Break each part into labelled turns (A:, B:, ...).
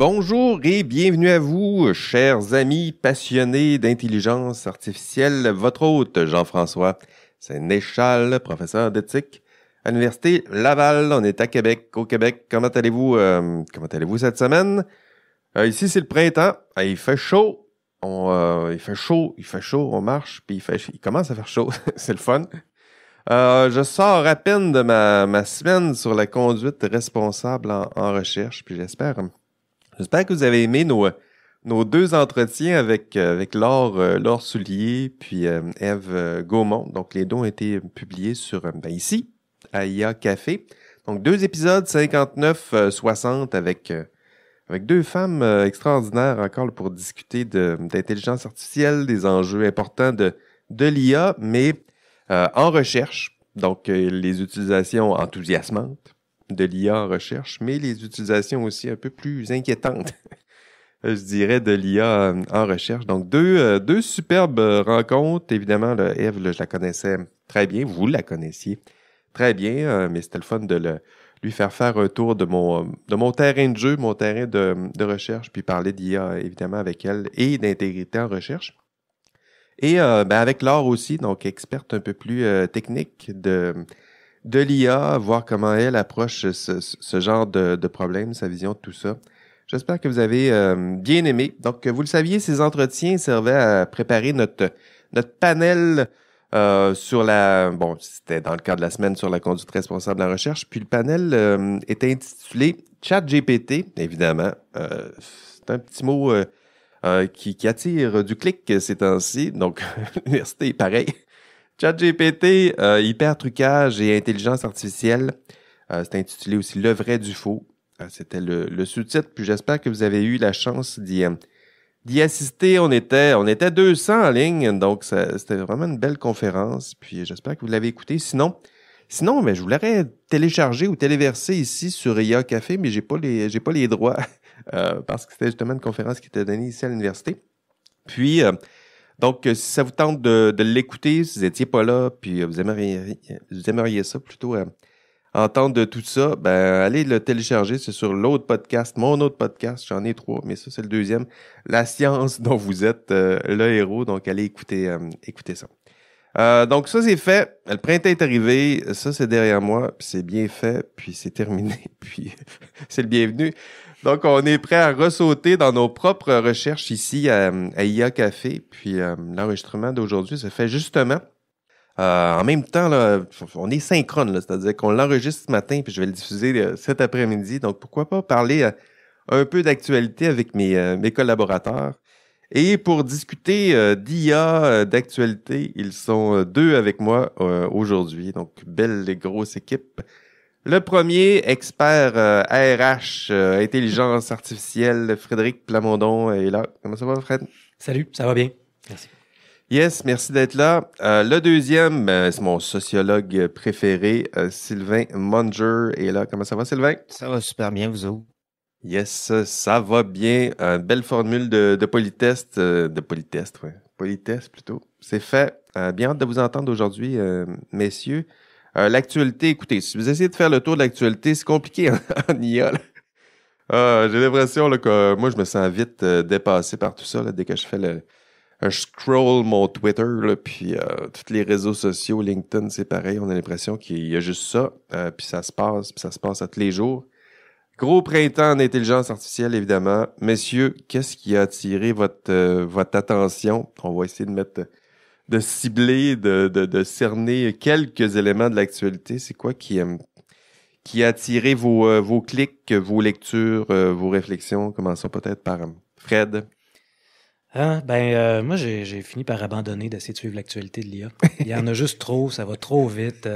A: Bonjour et bienvenue à vous, chers amis passionnés d'intelligence artificielle. Votre hôte, Jean-François c'est Sénéchal, professeur d'éthique à l'Université Laval. On est à Québec, au Québec. Comment allez-vous, euh, comment allez-vous cette semaine? Euh, ici, c'est le printemps. Ah, il fait chaud. Euh, il fait chaud, il fait chaud, on marche, puis il, commence à faire chaud. c'est le fun. je sors à peine de ma, semaine sur la conduite responsable en recherche, puis j'espère J'espère que vous avez aimé nos, nos deux entretiens avec, euh, avec euh, Laure, Soulier puis euh, Eve Gaumont. Donc, les deux ont été publiés sur, ben, ici, à IA Café. Donc, deux épisodes 59-60 avec, deux femmes extraordinaires encore pour discuter d'intelligence artificielle, des enjeux importants de, l'IA, mais en recherche. Donc, les utilisations enthousiasmantes de l'IA en recherche, mais les utilisations aussi un peu plus inquiétantes, je dirais, de l'IA euh, en recherche. Donc, deux, euh, deux superbes euh, rencontres. Évidemment, le Eve, je la connaissais très bien, vous la connaissiez très bien, mais c'était le fun de le, lui faire faire un tour de mon, mon terrain de jeu, mon terrain de, recherche, puis parler d'IA, évidemment, avec elle et d'intégrité en recherche. Et ben, avec Laure aussi, donc experte un peu plus technique de de l'IA, voir comment elle approche ce, genre de, de, problème, sa vision de tout ça. J'espère que vous avez euh, bien aimé. Donc, vous le saviez, ces entretiens servaient à préparer notre, notre panel euh, sur la... Bon, c'était dans le cadre de la semaine sur la conduite responsable de la recherche. Puis le panel était euh, intitulé Chat GPT, évidemment. c'est un petit mot qui, qui attire du clic ces temps-ci. Donc, l'université pareil. ChatGPT, euh, hyper trucage et intelligence artificielle. Euh, c'est intitulé aussi Le vrai du faux. Euh, c'était le, le sous-titre. Puis j'espère que vous avez eu la chance d'y euh, d'y assister. On était, on était 200 en ligne, donc c'était vraiment une belle conférence. Puis j'espère que vous l'avez écouté. Sinon, sinon, mais je vous télécharger ou téléverser ici sur IA Café, mais j'ai pas les, j'ai pas les droits euh, parce que c'était justement une conférence qui était donnée ici à l'université. Puis donc, euh, si ça vous tente de, l'écouter, si vous n'étiez pas là, puis euh, vous aimeriez, ça plutôt euh, entendre de tout ça, ben allez le télécharger. C'est sur l'autre podcast, mon autre podcast. J'en ai trois, mais ça, c'est le deuxième. La science dont vous êtes le héros. Donc, allez écouter, ça. donc ça c'est fait, le printemps est arrivé, ça c'est derrière moi, c'est bien fait, puis c'est terminé, puis c'est le bienvenu. Donc, on est prêt à ressauter dans nos propres recherches ici euh, à, IA Café. Puis, euh, l'enregistrement d'aujourd'hui se fait justement euh, en même temps, on est synchrone, c'est-à-dire qu'on l'enregistre ce matin, puis je vais le diffuser cet après-midi. Donc, pourquoi pas parler un peu d'actualité avec mes, mes, collaborateurs. Et pour discuter d'IA, d'actualité, ils sont deux avec moi aujourd'hui. Donc, belle et grosse équipe. Le premier expert euh, RH, euh, intelligence artificielle, Frédéric Plamondon euh, est là. Comment ça va, Fred? Salut, ça va bien. Merci. Yes, merci d'être là. Euh, le deuxième, c'est mon sociologue préféré, Sylvain Munger est là. Comment ça va, Sylvain? Ça va super bien, vous autres. Yes, ça va bien. Une belle formule de, de politesse, de politesse, oui. Politesse plutôt. C'est fait. bien hâte de vous entendre aujourd'hui, messieurs. Euh, l'actualité, écoutez, si vous essayez de faire le tour de l'actualité, c'est compliqué en, IA. Ah, j'ai l'impression que moi, je me sens vite euh, dépassé par tout ça dès que je fais le. un scroll mon Twitter, puis euh, tous les réseaux sociaux, LinkedIn, c'est pareil. On a l'impression qu'il y a juste ça, puis ça se passe, puis ça se passe à tous les jours. Gros printemps en intelligence artificielle, évidemment. Messieurs, qu'est-ce qui a attiré votre, votre attention? On va essayer de mettre de cibler, de, cerner quelques éléments de l'actualité. C'est quoi qui, euh, qui a attiré vos, euh, vos clics, vos lectures, euh, vos réflexions? Commençons peut-être par Fred.
B: Ah, ben, moi, j'ai fini par abandonner d'essayer de suivre l'actualité de l'IA. Il y en a juste trop, ça va trop vite.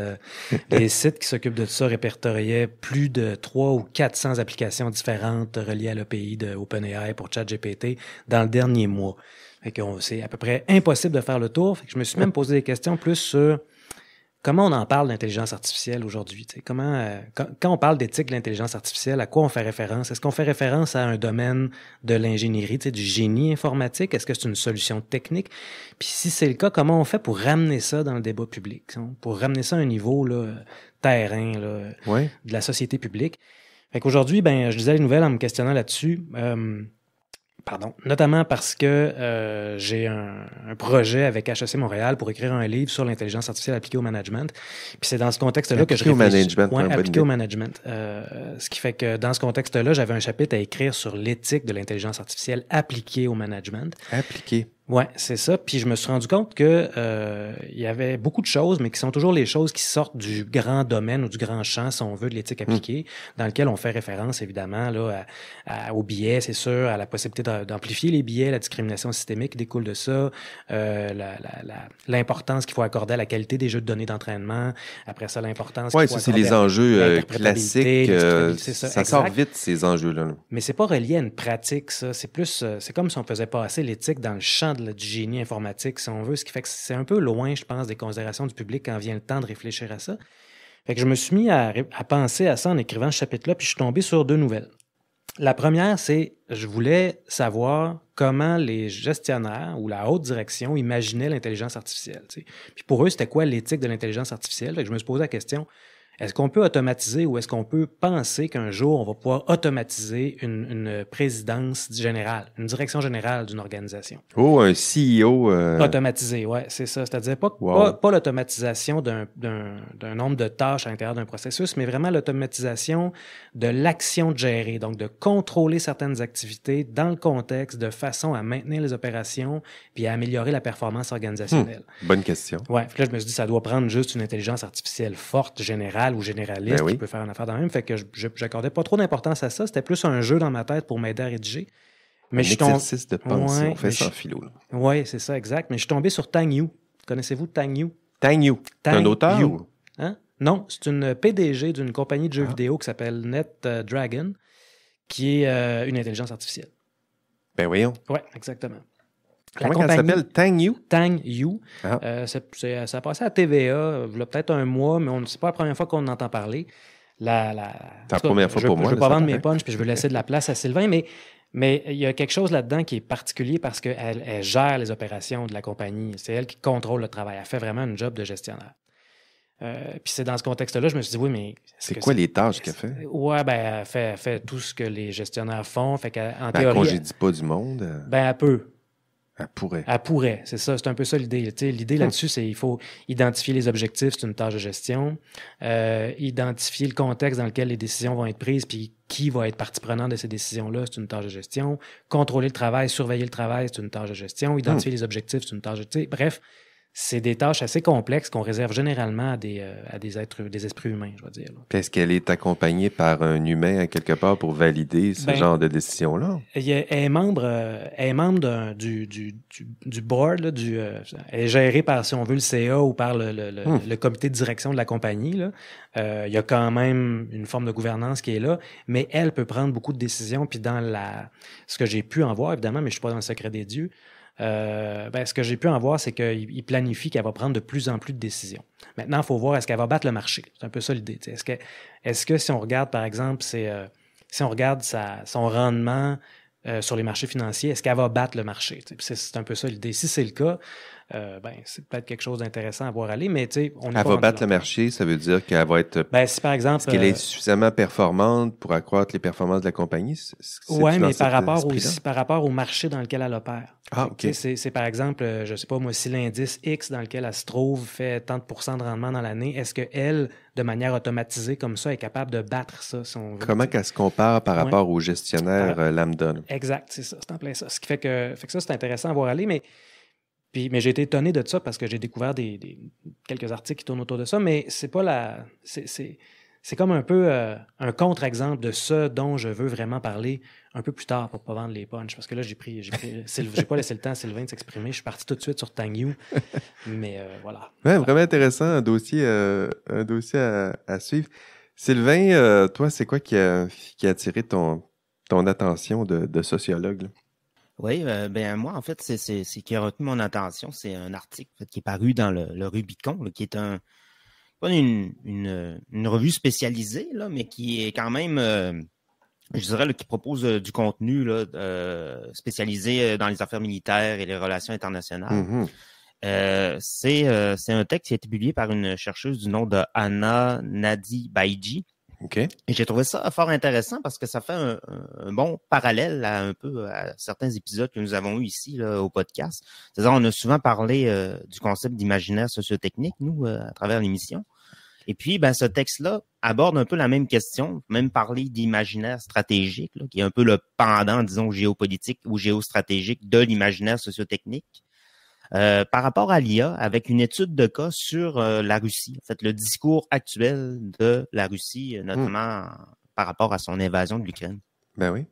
B: les sites qui s'occupent de ça répertoriaient plus de 300 ou 400 applications différentes reliées à l'API de OpenAI pour ChatGPT dans le dernier mois. Fait que c'est à peu près impossible de faire le tour. je me suis même posé des questions plus sur comment on en parle d'intelligence artificielle aujourd'hui. Comment, euh, quand, on parle d'éthique de l'intelligence artificielle, à quoi on fait référence Est-ce qu'on fait référence à un domaine de l'ingénierie, du génie informatique Est-ce que c'est une solution technique Puis si c'est le cas, comment on fait pour ramener ça dans le débat public, pour ramener ça à un niveau là, terrain là, de la société publique Fait qu'aujourd'hui, ben, je disais les nouvelles en me questionnant là-dessus. Euh, Pardon. Notamment parce que euh, j'ai un, un, projet avec HEC Montréal pour écrire un livre sur l'intelligence artificielle appliquée au management. Puis c'est dans ce contexte-là que je réfléchis. Management, point, appliqué au management. Euh, ce qui fait que dans ce contexte-là, j'avais un chapitre à écrire sur l'éthique de l'intelligence artificielle appliquée au management. Appliquée. Ouais, c'est ça. Puis je me suis rendu compte que euh, il y avait beaucoup de choses, mais qui sont toujours les choses qui sortent du grand domaine ou du grand champ, si on veut, de l'éthique hmm. appliquée, dans lequel on fait référence évidemment là à, aux billets, c'est sûr, à la possibilité d'amplifier les billets, la discrimination systémique qui découle de ça, euh, l'importance qu'il faut accorder à la qualité des jeux de données d'entraînement. Après ça, l'importance. Ouais, ça c'est les enjeux euh, classiques. ça, sort vite
A: ces enjeux-là.
B: Mais c'est pas relié à une pratique, ça. C'est plus, c'est comme si on faisait passer l'éthique dans le champ de, du génie informatique, si on veut, ce qui fait que c'est un peu loin, je pense, des considérations du public quand vient le temps de réfléchir à ça. Fait que je me suis mis à, penser à ça en écrivant ce chapitre-là, puis je suis tombé sur deux nouvelles. La première, c'est je voulais savoir comment les gestionnaires ou la haute direction imaginaient l'intelligence artificielle. Puis pour eux, c'était quoi l'éthique de l'intelligence artificielle? que je me suis posé la question, est-ce qu'on peut automatiser ou est-ce qu'on peut penser qu'un jour, on va pouvoir automatiser une, présidence générale, une direction générale d'une organisation?
A: Oh, un CEO. Euh, automatiser,
B: Automatisé, Ouais, c'est ça. C'est-à-dire pas, l'automatisation d'un, nombre de tâches à l'intérieur d'un processus, mais vraiment l'automatisation de l'action de gérer, donc de contrôler certaines activités dans le contexte de façon à maintenir les opérations puis à améliorer la performance hmm. organisationnelle. Bonne question. Ouais. là, je me suis dit, ça doit prendre juste une intelligence artificielle forte, générale ou généraliste ben peux faire une affaire dans même. Fait que je n'accordais pas trop d'importance à ça. C'était plus un jeu dans ma tête pour m'aider à rédiger. Mais un je exercice de pensée, ouais, fait philo. Oui, c'est ça, exact. Mais je suis tombé sur Tang Yu. Connaissez-vous Tang Yu?
A: Tang Yu. un auteur?
B: Hein? Non, c'est une PDG d'une compagnie de jeux ah. vidéo qui s'appelle Net euh, Dragon qui est euh, une intelligence artificielle. Ben voyons. Oui, exactement. La Comment compagnie s'appelle Tang You. Tang You. Ah. Euh, euh, ça a passé à TVA, euh, peut-être un mois, mais ce n'est pas la première fois qu'on en entend parler. La, la,
A: première fois pour moi. Je ne veux pas vendre mes punches,
B: puis je veux laisser de la place à Sylvain, mais, il y a quelque chose là-dedans qui est particulier parce qu'elle gère les opérations de la compagnie. C'est elle qui contrôle le travail. Elle fait vraiment un job de gestionnaire. puis c'est dans ce contexte-là, je me suis dit, oui, mais.
A: C'est quoi les tâches qu'elle fait?
B: Oui, ben, elle fait, tout ce que les gestionnaires font. Fait qu'en ben, théorie. Elle congédie
A: pas du monde?
B: Ben, elle peut. À pourrait. pourrait, c'est ça. C'est un peu ça l'idée. L'idée hmm. là-dessus, c'est qu'il faut identifier les objectifs, c'est une tâche de gestion, euh, identifier le contexte dans lequel les décisions vont être prises, puis qui va être partie prenante de ces décisions-là, c'est une tâche de gestion. Contrôler le travail, surveiller le travail, c'est une tâche de gestion. Identifier hmm. les objectifs, c'est une tâche de... bref, c'est des tâches assez complexes qu'on réserve généralement à des, euh, à des êtres, des esprits humains, je veux dire.
A: Est-ce qu'elle est accompagnée par un humain quelque part pour valider ce ben, genre de décision-là?
B: Elle est membre, euh, elle est membre du, du, board, euh, elle est gérée par, si on veut, le CA ou par hmm. le, comité de direction de la compagnie. il y a quand même une forme de gouvernance qui est là, mais elle peut prendre beaucoup de décisions. Puis dans la, ce que j'ai pu en voir, évidemment, mais je ne suis pas dans le secret des dieux, euh, ben, ce que j'ai pu en voir, c'est qu'il planifie qu'elle va prendre de plus en plus de décisions. Maintenant, il faut voir est-ce qu'elle va battre le marché. C'est un peu ça l'idée. Est-ce que, est que si on regarde, par exemple, euh, si on regarde son rendement euh, sur les marchés financiers, est-ce qu'elle va battre le marché? C'est, un peu ça l'idée. Si c'est le cas, euh, ben, c'est peut-être quelque chose d'intéressant à voir aller, mais tu sais, on Elle va battre le
A: marché, ça veut dire qu'elle va être. Ben, si par exemple. Est-ce qu'elle est euh, suffisamment performante pour accroître les performances de la compagnie? Oui, mais par rapport, aussi,
B: par rapport au marché dans lequel elle opère. Ah, OK. C'est par exemple, euh, je ne sais pas moi, si l'indice X dans lequel elle se trouve fait tant de de rendement dans l'année, est-ce qu'elle, de manière automatisée comme ça, est capable de battre ça, Comment
A: qu'elle se compare par rapport au gestionnaire lambda?
B: Exact, c'est ça, c'est en plein ça. Ce qui fait que, fait que ça, c'est intéressant à voir aller, mais puis, mais j'ai été étonné de ça parce que j'ai découvert des, quelques articles qui tournent autour de ça, mais c'est pas la. C'est, comme un peu euh, un contre-exemple de ce dont je veux vraiment parler un peu plus tard pour pas vendre les punchs. Parce que là, j'ai pris. J'ai, pas laissé le temps à Sylvain de s'exprimer. Je suis parti tout de suite sur You. Mais euh, voilà.
A: vraiment intéressant, un dossier, euh, un dossier à, suivre. Sylvain, toi, c'est quoi qui a, qui a attiré ton, ton attention de, sociologue?
C: Oui, euh, ben moi, en fait, c'est ce qui a retenu mon attention. C'est un article qui est paru dans le, Rubicon, qui est un une, revue spécialisée, là, mais qui est quand même, euh, je dirais, qui propose euh, du contenu spécialisé dans les affaires militaires et les relations internationales. Mm-hmm. c'est un texte qui a été publié par une chercheuse du nom de Anna Nadi Baiji, et j'ai trouvé ça fort intéressant parce que ça fait un, bon parallèle à un peu à certains épisodes que nous avons eus ici au podcast. C'est-à-dire, on a souvent parlé euh, du concept d'imaginaire sociotechnique, nous, euh, à travers l'émission. Et puis, ben, ce texte-là aborde un peu la même question, même parler d'imaginaire stratégique, qui est un peu le pendant, disons, géopolitique ou géostratégique de l'imaginaire sociotechnique. Euh, par rapport à l'IA avec une étude de cas sur euh, la Russie, en fait, le discours actuel de la Russie, euh, hmm. notamment par rapport à son invasion de l'Ukraine. Ben oui.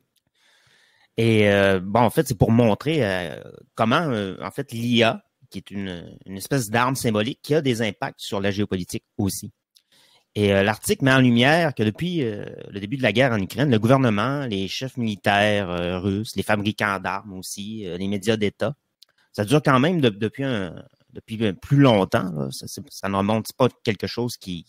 C: Et bon, en fait, c'est pour montrer comment, en fait, l'IA, qui est une, une espèce d'arme symbolique, qui a des impacts sur la géopolitique aussi. Et l'article met en lumière que depuis le début de la guerre en Ukraine, le gouvernement, les chefs militaires russes, les fabricants d'armes aussi, les médias d'État, ça dure quand même depuis, un, depuis plus longtemps. Ça, ne remonte pas quelque chose qui,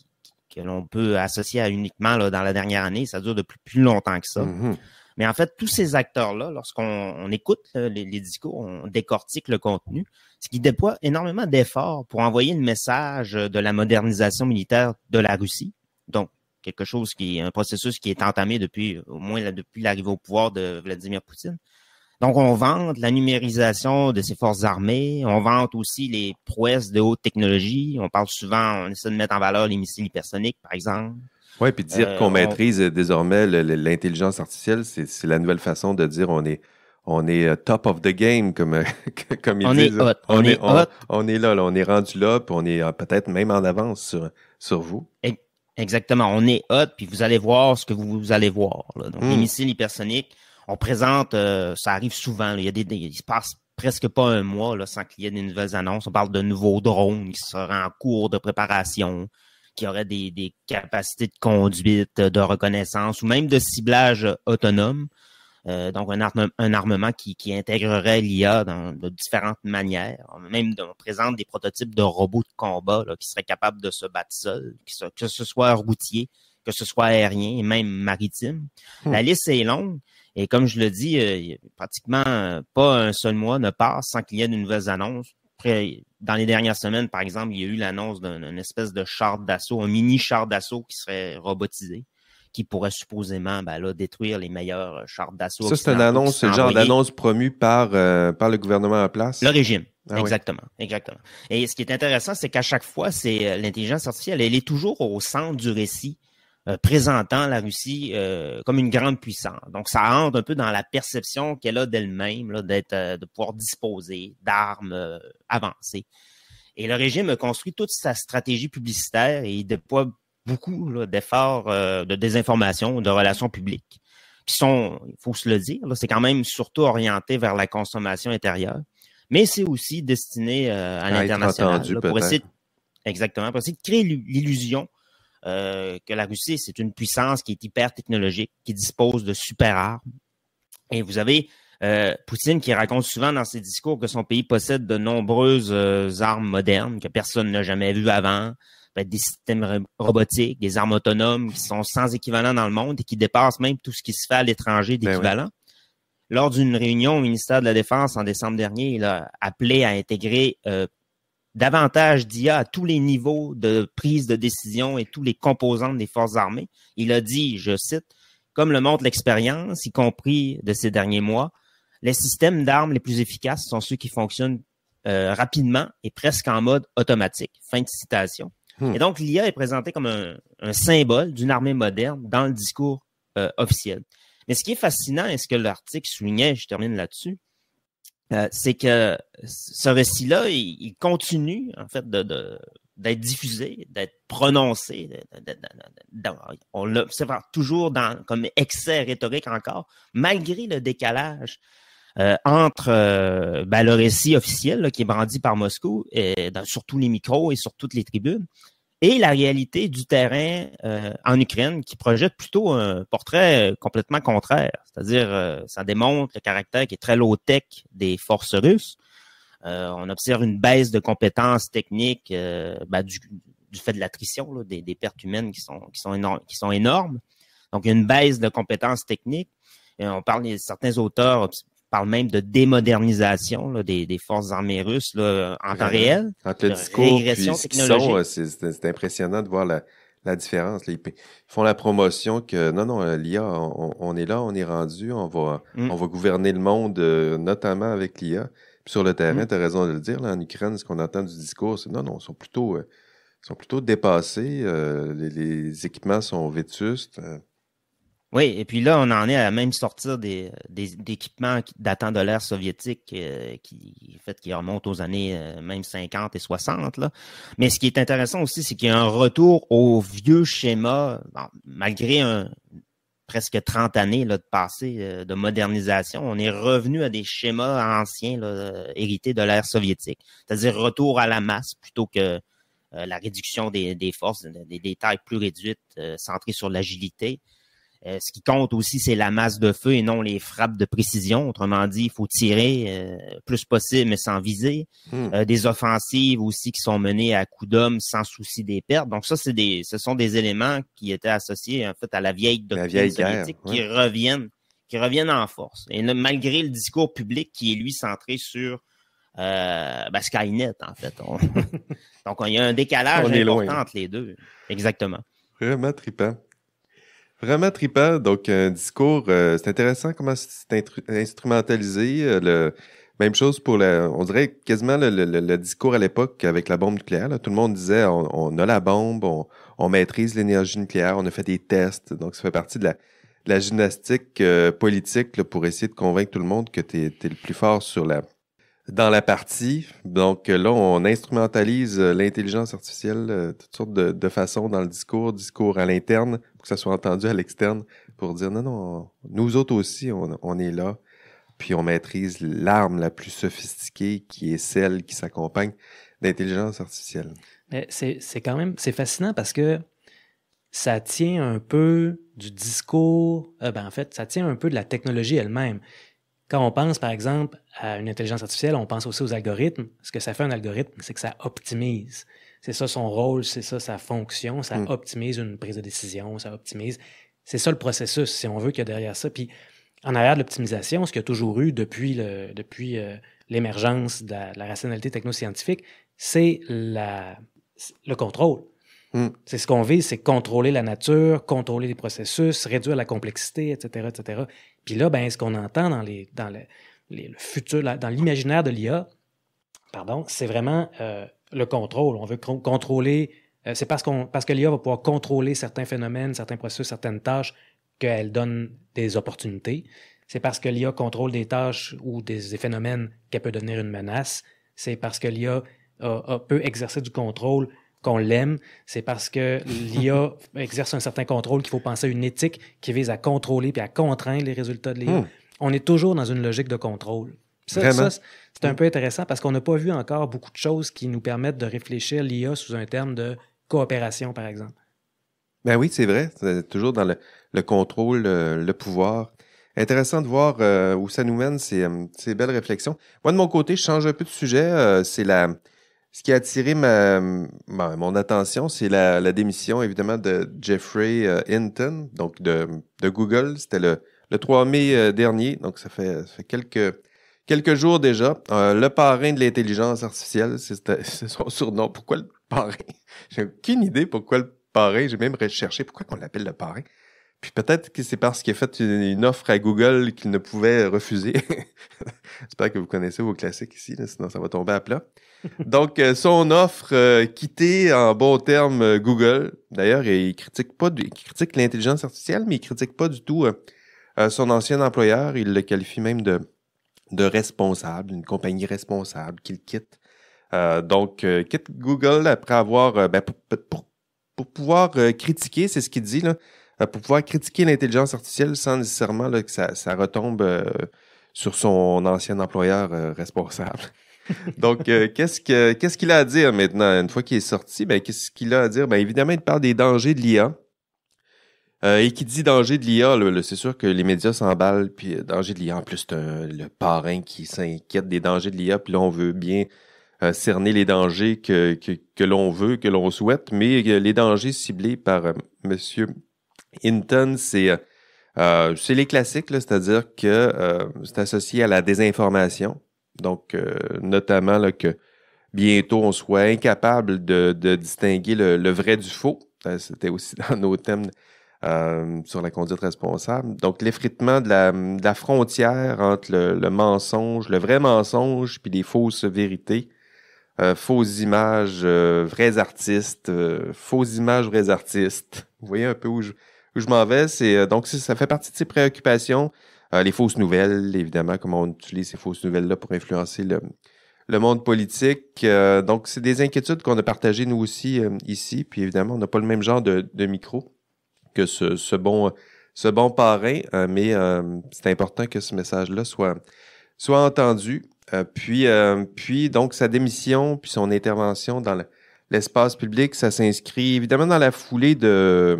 C: que l'on peut associer à uniquement dans la dernière année. Ça dure depuis plus longtemps que ça. Mm-hmm. Mais en fait, tous ces acteurs-là, lorsqu'on écoute euh, les, discours, on décortique le contenu, ce qui déploie énormément d'efforts pour envoyer le message de la modernisation militaire de la Russie. Donc, quelque chose qui est un processus qui est entamé depuis au moins depuis l'arrivée au pouvoir de Vladimir Poutine. Donc, on vante la numérisation de ces forces armées, on vante aussi les prouesses de haute technologie. On parle souvent, on essaie de mettre en valeur les missiles hypersoniques, par exemple. Oui, puis dire euh, qu'on maîtrise
A: euh, désormais l'intelligence artificielle, c'est la nouvelle façon de dire on est on est euh, top of the game, comme, comme ils on disent. Hein. Est hot. On, est, hot. on, est là, on est rendu là, puis on est
C: peut-être même en avance sur, sur vous. E, exactement, on est hot, puis vous allez voir ce que vous, allez voir. Donc, les hmm. missiles hypersoniques, on présente, euh, ça arrive souvent, il, y a des, se passe presque pas un mois sans qu'il y ait des nouvelles annonces. On parle de nouveaux drones qui seraient en cours de préparation, qui auraient des, capacités de conduite, de reconnaissance ou même de ciblage autonome. Euh, donc, un, armement qui, intégrerait l'IA de différentes manières. Même, on présente des prototypes de robots de combat qui seraient capables de se battre seuls, que ce soit routier, que ce soit aérien et même maritime. Hmm. La liste est longue. Et comme je le dis, euh, pratiquement euh, pas un seul mois ne passe sans qu'il y ait de nouvelles annonces. Après, dans les dernières semaines, par exemple, il y a eu l'annonce d'une espèce de char d'assaut, un mini char d'assaut qui serait robotisé qui pourrait supposément ben là, détruire les meilleurs euh, chars d'assaut. Ça, c'est une annonce, c'est le genre d'annonce
A: promue par, par le gouvernement en place. Le régime. Ah exactement,
C: exactement. Et ce qui est intéressant, c'est qu'à chaque fois, c'est l'intelligence artificielle, elle est toujours au centre du récit euh, présentant la Russie euh, comme une grande puissance. Donc, ça rentre un peu dans la perception qu'elle a d'elle-même, d'être, euh, de pouvoir disposer d'armes avancées. Et le régime a construit toute sa stratégie publicitaire et il déploie beaucoup d'efforts de désinformation, de relations publiques, qui sont, il faut se le dire, c'est quand même surtout orienté vers la consommation intérieure, mais c'est aussi destiné à, l'international pour exactement, pour essayer de créer l'illusion euh, que la Russie, c'est une puissance qui est hyper technologique, qui dispose de super armes. Et vous avez euh, Poutine qui raconte souvent dans ses discours que son pays possède de nombreuses euh, armes modernes que personne n'a jamais vues avant, des systèmes robotiques, des armes autonomes qui sont sans équivalent dans le monde et qui dépassent même tout ce qui se fait à l'étranger ben d'équivalent. Lors d'une réunion au ministère de la Défense en décembre dernier, il a appelé à intégrer davantage d'IA à tous les niveaux de prise de décision et tous les composants des forces armées. Il a dit, je cite, comme le montre l'expérience, y compris de ces derniers mois, les systèmes d'armes les plus efficaces sont ceux qui fonctionnent euh, rapidement et presque en mode automatique. Fin de citation. Hmm. Et donc, l'IA est présentée comme un, symbole d'une armée moderne dans le discours euh, officiel. Mais ce qui est fascinant, et ce que l'article soulignait, je termine là-dessus, euh, c'est que ce récit-là, il, continue en fait d'être diffusé, d'être prononcé. On le on toujours comme excès rhétorique encore, malgré le décalage euh, entre euh, ben, le récit officiel qui est brandi par Moscou, et sur tous les micros et sur toutes les tribunes, et la réalité du terrain euh, en Ukraine qui projette plutôt un portrait euh, complètement contraire. C'est-à-dire, euh, ça démontre le caractère qui est très low-tech des forces russes. on observe une baisse de compétences techniques bah, du, fait de l'attrition, des, pertes humaines qui sont, énormes, qui sont énormes. Donc, une baisse de compétences techniques. Et on parle, de certains auteurs parle même de démodernisation des, forces armées russes en temps ben, réel. Entre le discours qu'ils technologique.
A: c'est impressionnant de voir la, différence. ils font la promotion que non, non, euh, l'IA, on, est là, on est rendu, on va, mm. gouverner le monde, euh, notamment avec l'IA. Sur le terrain, mm. tu as raison de le dire, en Ukraine, ce qu'on entend du discours, c'est non, non, ils sont plutôt, euh, dépassés, les, les, équipements sont vétustes.
C: Oui, et puis là, on en est à même sortir des, équipements datant de l'ère soviétique euh, qui, fait, qui remontent aux années euh, même 50 et 60. Là. Mais ce qui est intéressant aussi, c'est qu'il y a un retour au vieux schéma, malgré presque 30 années de passé euh, de modernisation, on est revenu à des schémas anciens hérités de l'ère soviétique, c'est-à-dire retour à la masse plutôt que la réduction des, forces, des, des tailles plus réduites, centrées sur l'agilité. Euh, ce qui compte aussi, c'est la masse de feu et non les frappes de précision. Autrement dit, il faut tirer euh, plus possible mais sans viser. Hmm. Euh, des offensives aussi qui sont menées à coups d'homme sans souci des pertes. Donc ça, c'est des, ce sont des éléments qui étaient associés en fait à la vieille doctrine soviétique qui reviennent, qui reviennent en force. Et malgré le discours public qui est lui centré sur euh, ben, Skynet, en fait. Donc, il y a un décalage important entre les deux. Exactement. Vraiment trippant. Vraiment
A: trippant. Donc, un discours, euh, c'est intéressant comment c'est instrumentalisé. Euh, le, même chose pour, le, on dirait quasiment le, discours à l'époque avec la bombe nucléaire. Tout le monde disait, on, a la bombe, on, maîtrise l'énergie nucléaire, on a fait des tests. Donc, ça fait partie de la, gymnastique euh, politique pour essayer de convaincre tout le monde que tu es, le plus fort sur la, dans la partie. Donc là, on instrumentalise l'intelligence artificielle euh, toutes sortes de, de façons dans le discours, discours à l'interne, que ça soit entendu à l'externe pour dire non, non, nous autres aussi, on, est là, puis on maîtrise l'arme la plus sophistiquée qui est celle qui s'accompagne d'intelligence artificielle.
B: C'est quand même, c'est fascinant parce que ça tient un peu du discours, euh, ben en fait, ça tient un peu de la technologie elle-même. Quand on pense, par exemple, à une intelligence artificielle, on pense aussi aux algorithmes. Ce que ça fait un algorithme, c'est que ça optimise c'est ça son rôle, c'est ça sa fonction, ça mm. optimise une prise de décision, ça optimise. C'est ça le processus, si on veut, qu'il y a derrière ça. Puis en arrière de l'optimisation, ce qu'il y a toujours eu depuis, le, depuis euh, l'émergence de la, rationalité technoscientifique, c'est la, le contrôle. Mm. C'est ce qu'on vise, c'est contrôler la nature, contrôler les processus, réduire la complexité, etc., etc. Puis là, ben, ce qu'on entend dans, les, dans le, futur, dans l'imaginaire de l'IA, pardon, c'est vraiment euh, le contrôle. On veut contrôler. Euh, c'est parce, qu'on, parce que l'IA va pouvoir contrôler certains phénomènes, certains processus, certaines tâches qu'elle donne des opportunités. C'est parce que l'IA contrôle des tâches ou des, phénomènes qu'elle peut donner une menace. C'est parce que l'IA peut exercer du contrôle qu'on l'aime. C'est parce que l'IA exerce un certain contrôle qu'il faut penser à une éthique qui vise à contrôler et à contraindre les résultats de l'IA. Hmm. On est toujours dans une logique de contrôle. Ça, c'est un peu intéressant parce qu'on n'a pas vu encore beaucoup de choses qui nous permettent de réfléchir l'IA sous un terme de coopération, par exemple.
A: Ben oui, c'est vrai. C'est toujours dans le, contrôle, le, pouvoir. Intéressant de voir euh, où ça nous mène, euh, ces, belles réflexions. Moi, de mon côté, je change un peu de sujet. Euh, c'est la, ce qui a attiré ma, mon attention, c'est la, démission, évidemment, de Jeffrey Hinton, donc de, Google. C'était le, 3 mai dernier, donc ça fait quelques, quelques jours déjà, euh, le parrain de l'intelligence artificielle, c'est son surnom. Pourquoi le parrain? J'ai aucune idée pourquoi le parrain. J'ai même recherché pourquoi on l'appelle le parrain. Puis peut-être que c'est parce qu'il a fait une, offre à Google qu'il ne pouvait refuser. J'espère que vous connaissez vos classiques ici, sinon ça va tomber à plat. Donc, euh, son offre euh, quittée en bon terme euh, Google. D'ailleurs, il critique pas il critique l'intelligence artificielle, mais il critique pas du tout son ancien employeur. Il le qualifie même de de responsable, une compagnie responsable qu'il quitte. Euh, donc, euh, quitte Google après avoir, euh, ben, pour, pour, pouvoir critiquer, c'est ce qu'il dit, là, pour pouvoir critiquer l'intelligence artificielle sans nécessairement que ça, ça retombe sur son ancien employeur responsable. Donc, qu'est-ce que qu'est-ce qu'il a à dire maintenant, une fois qu'il est sorti? Ben, qu'est-ce qu'il a à dire? Ben, évidemment, il parle des dangers de l'IA. Euh, et qui dit danger de l'IA, c'est sûr que les médias s'emballent, puis euh, danger de l'IA, en plus, c'est le parrain qui s'inquiète des dangers de l'IA, puis là, on veut bien euh, cerner les dangers que, l'on veut, que l'on souhaite, mais les dangers ciblés par M. Monsieur Hinton, c'est les classiques, c'est-à-dire que c'est associé à la désinformation, donc notamment que bientôt on soit incapable de, distinguer le vrai du faux, c'était aussi dans nos thèmes euh, sur la conduite responsable. Donc, l'effritement de la, frontière entre le, mensonge, le vrai mensonge, puis les fausses vérités, euh, fausses images, euh, vrais artistes, fausses images, vrais artistes. Vous voyez un peu où je, m'en vais. C'est, donc, ça fait partie de ces préoccupations. les fausses nouvelles, évidemment, comment on utilise ces fausses nouvelles-là pour influencer le, monde politique. donc, c'est des inquiétudes qu'on a partagées nous aussi ici. Puis, évidemment, on n'a pas le même genre de, de micro que ce, bon, ce bon parrain, euh, mais euh, c'est important que ce message-là soit, soit entendu. Euh, puis, puis, donc, sa démission, puis son intervention dans l'espace public, ça s'inscrit évidemment dans la foulée de,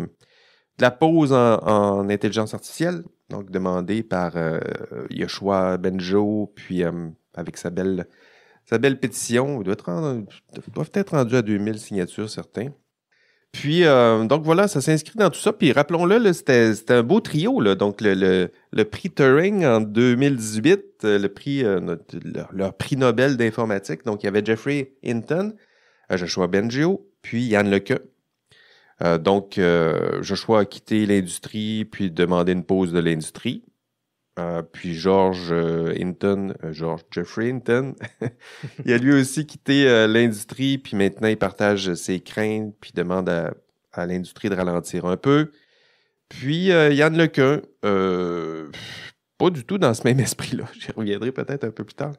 A: la pause en, intelligence artificielle, donc demandée par Yoshua Benjo, puis avec sa belle, sa belle pétition, doit être doivent être rendus à 2000 signatures certains. Puis, euh, donc voilà, ça s'inscrit dans tout ça. Puis rappelons-le, c'était un beau trio. Là. Donc, le, prix Turing en 2018, euh, le prix, euh, leur, prix Nobel d'informatique. Donc, il y avait Jeffrey Hinton, Joshua Bengio, puis Yann Lequeux. donc, Joshua a quitté l'industrie, puis demandé une pause de l'industrie. Euh, puis George euh, Hinton, euh, George Jeffrey Hinton, il a lui aussi quitté l'industrie, puis maintenant il partage ses craintes, puis demande à, l'industrie de ralentir un peu. Puis Yann Lequin, pas du tout dans ce même esprit-là, j'y reviendrai peut-être un peu plus tard.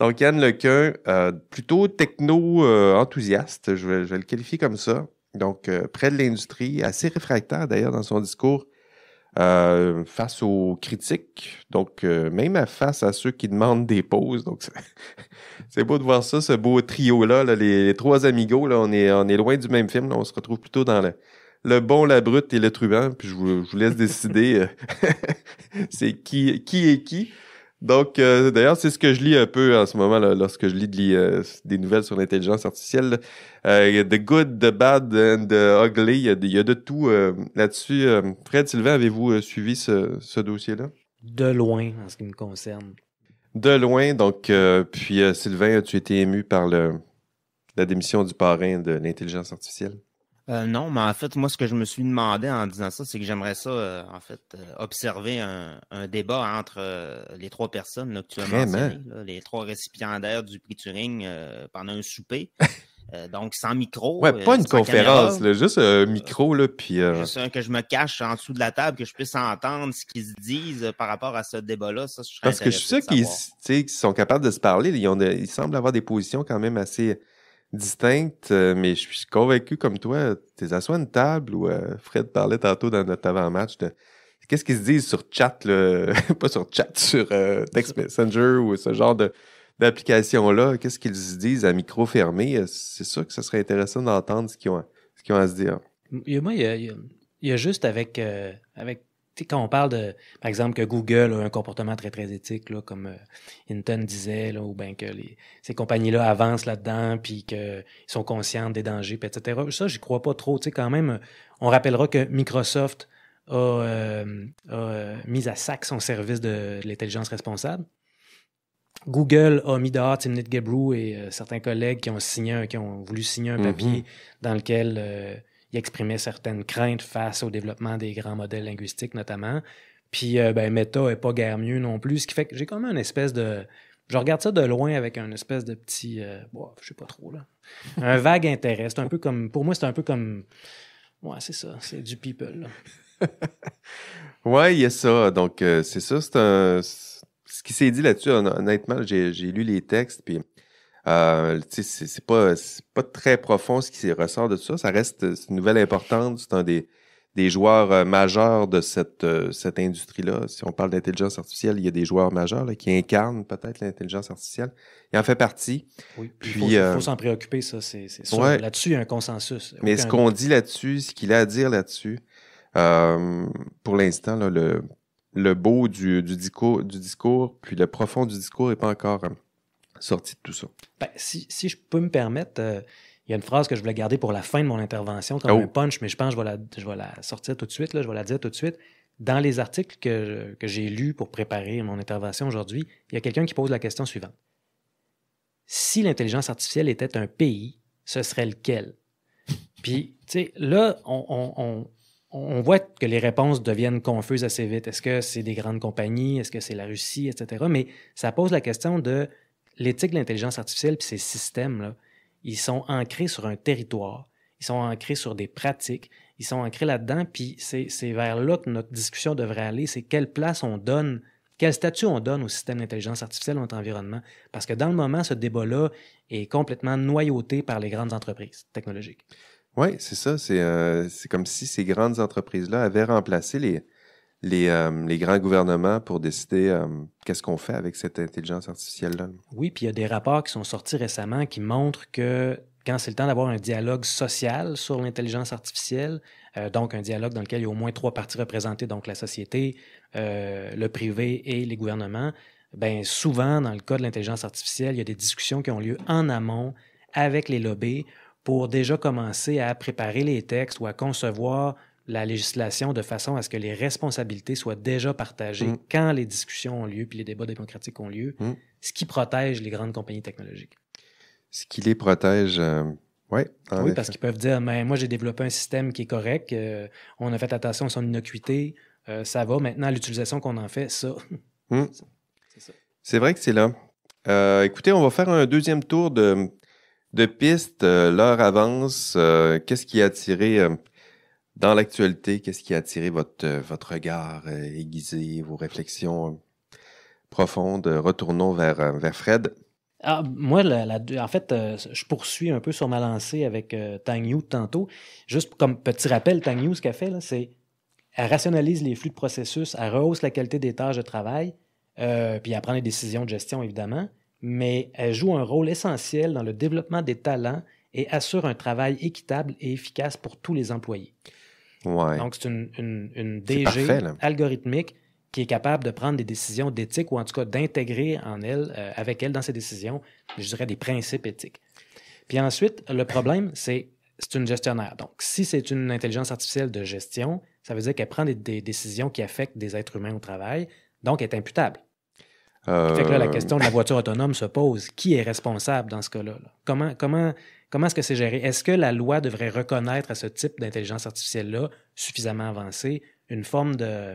A: Donc Yann Lequin, plutôt techno-enthousiaste, je, vais le qualifier comme ça, donc près de l'industrie, assez réfractaire d'ailleurs dans son discours euh, face aux critiques, donc euh, même face à ceux qui demandent des pauses. Donc c'est beau de voir ça, ce beau trio-là, les, trois amigos. Là, on, est, on est loin du même film. on se retrouve plutôt dans le, bon, la brute et le truand. Puis je vous, je vous laisse décider euh, c'est qui, qui est qui. Donc, euh, d'ailleurs, c'est ce que je lis un peu en ce moment là, lorsque je lis euh, des nouvelles sur l'intelligence artificielle. Euh, the good, the bad and the ugly, il y a de, tout là-dessus. Fred Sylvain, avez-vous suivi ce, dossier-là?
B: De loin, en ce qui me concerne.
A: De loin, donc, puis Sylvain, as-tu été ému par le, la démission du parrain de l'intelligence artificielle?
C: Euh, non, mais en fait, moi, ce que je me suis demandé en disant ça, c'est que j'aimerais ça, euh, en fait, euh, observer un, débat entre les trois personnes actuellement, les trois récipiendaires du prix Turing pendant un souper. donc, sans micro. Ouais, pas une conférence,
A: juste un micro, là, puis... Juste
C: un que je me cache en dessous de la table, que je puisse entendre ce qu'ils se disent par rapport à ce débat-là, Parce que je suis sûr qu'ils
A: sont capables de se parler, ils, ont ils semblent avoir des positions quand même assez distincte, euh, mais je suis convaincu comme toi, t'es assis à une table où euh, Fred parlait tantôt dans notre avant-match de qu'est-ce qu'ils se disent sur chat, pas sur chat, sur euh, text messenger ou ce genre de d'application-là, qu'est-ce qu'ils se disent à micro fermé? C'est sûr que ce serait intéressant d'entendre ce qu'ils ont, ont, à se dire.
B: Moi, il y a, juste avec, avec quand on parle de, par exemple, que Google a un comportement très, très éthique, là, comme euh, Hinton disait, ou bien que ces compagnies-là avancent là-dedans, puis qu'ils sont conscients des dangers, etc. Ça, n'y crois pas trop. quand même, on rappellera que Microsoft a, euh, euh, mis à sac son service de, l'intelligence responsable. Google a mis dehors Timnit Gebru et certains collègues qui ont signé, qui ont voulu signer un mm-hmm. papier dans lequel il exprimait certaines craintes face au développement des grands modèles linguistiques notamment. Puis euh, ben, Meta est pas guère mieux non plus, ce qui fait que j'ai comme une espèce de... Je regarde ça de loin avec un espèce de petit... Euh, bon, je sais pas trop, là. Un vague intérêt. C'est un peu comme... Pour moi, c'est un peu comme... Ouais, c'est ça. C'est du people, là.
A: ouais, il y a ça. Donc, euh, c'est ça. C'est un... Ce qui s'est dit là-dessus, honnêtement, j'ai lu les textes, puis euh, c'est pas, pas très profond ce qui ressort de tout ça. Ça reste une nouvelle importante. C'est un des, des joueurs euh, majeurs de cette, euh, cette industrie-là. Si on parle d'intelligence artificielle, il y a des joueurs majeurs là, qui incarnent peut-être l'intelligence artificielle. Il en fait partie. Oui, puis il faut, euh, s'en
B: préoccuper, ça, c'est Là-dessus, il y a un consensus. Mais ce qu'on dit
A: là-dessus, ce qu'il a à dire là-dessus, pour l'instant, là, le, le beau du, du, discours, du discours, puis le profond du discours n'est pas encore sorti de tout ça?
B: Ben, si, si, je peux me permettre, euh, il y a une phrase que je voulais garder pour la fin de mon intervention comme ah un punch, mais je pense que je vais la, je vais la sortir tout de suite, là, je vais la dire tout de suite. Dans les articles que, que j'ai lus pour préparer mon intervention aujourd'hui, il y a quelqu'un qui pose la question suivante. Si l'intelligence artificielle était un pays, ce serait lequel? Puis, tu sais, là, on, on, on on voit que les réponses deviennent confuses assez vite. Est-ce que c'est des grandes compagnies? Est-ce que c'est la Russie, etc.? Mais ça pose la question de l'éthique de l'intelligence artificielle et ces systèmes, là, ils sont ancrés sur un territoire, ils sont ancrés sur des pratiques, ils sont ancrés là-dedans, puis c'est vers là que notre discussion devrait aller, c'est quelle place on donne, quel statut on donne au système d'intelligence artificielle, dans notre environnement, parce que dans le moment, ce débat-là est complètement noyauté par les grandes entreprises technologiques.
A: Oui, c'est ça. C'est euh, comme si ces grandes entreprises-là avaient remplacé les, euh, les, grands gouvernements pour décider euh, qu'est-ce qu'on fait avec cette intelligence artificielle-là.
B: Oui, puis il y a des rapports qui sont sortis récemment qui montrent que quand c'est le temps d'avoir un dialogue social sur l'intelligence artificielle, euh, donc un dialogue dans lequel il y a au moins trois parties représentées, donc la société, le privé et les gouvernements, ben souvent dans le cas de l'intelligence artificielle, il y a des discussions qui ont lieu en amont avec les lobbies pour déjà commencer à préparer les textes ou à concevoir la législation de façon à ce que les responsabilités soient déjà partagées mm. quand les discussions ont lieu puis les débats démocratiques ont lieu, mm. ce qui protège les grandes compagnies technologiques.
A: Ce qui les protège. Euh, ouais, oui, parce qu'ils
B: peuvent dire, mais ben, moi j'ai développé un système qui est correct, euh, on a fait attention à son innocuité, euh, ça va, maintenant l'utilisation qu'on en fait, ça.
C: Mm.
A: C'est vrai que c'est là. écoutez, on va faire un deuxième tour de, de pistes. L'heure avance. Qu'est-ce qui a attiré dans l'actualité, qu'est-ce qui a attiré votre, euh, votre regard euh, aiguisé, vos réflexions euh, profondes? Retournons vers, Fred.
B: Ah, moi, en fait, je poursuis un peu sur ma lancée avec Tang Yu tantôt. Juste comme petit rappel, Tang Yu, ce qu'elle fait, c'est elle rationalise les flux de processus, elle rehausse la qualité des tâches de travail, puis elle prend des décisions de gestion, évidemment, mais elle joue un rôle essentiel dans le développement des talents et assure un travail équitable et efficace pour tous les employés. Donc, c'est une, DG algorithmique qui est capable de prendre des décisions d'éthique ou en tout cas d'intégrer en elle, euh, avec elle dans ses décisions, je dirais des principes éthiques. Puis ensuite, le problème, c'est c'est une gestionnaire. Donc, si c'est une intelligence artificielle de gestion, ça veut dire qu'elle prend des, décisions qui affectent des êtres humains au travail, donc est imputable.
A: Euh... Fait que là, la euh. question de
B: la voiture autonome se pose. Qui est responsable dans ce cas-là? Comment, comment Comment est-ce que c'est géré? Est-ce que la loi devrait reconnaître à ce type d'intelligence artificielle-là, suffisamment avancée, une forme de,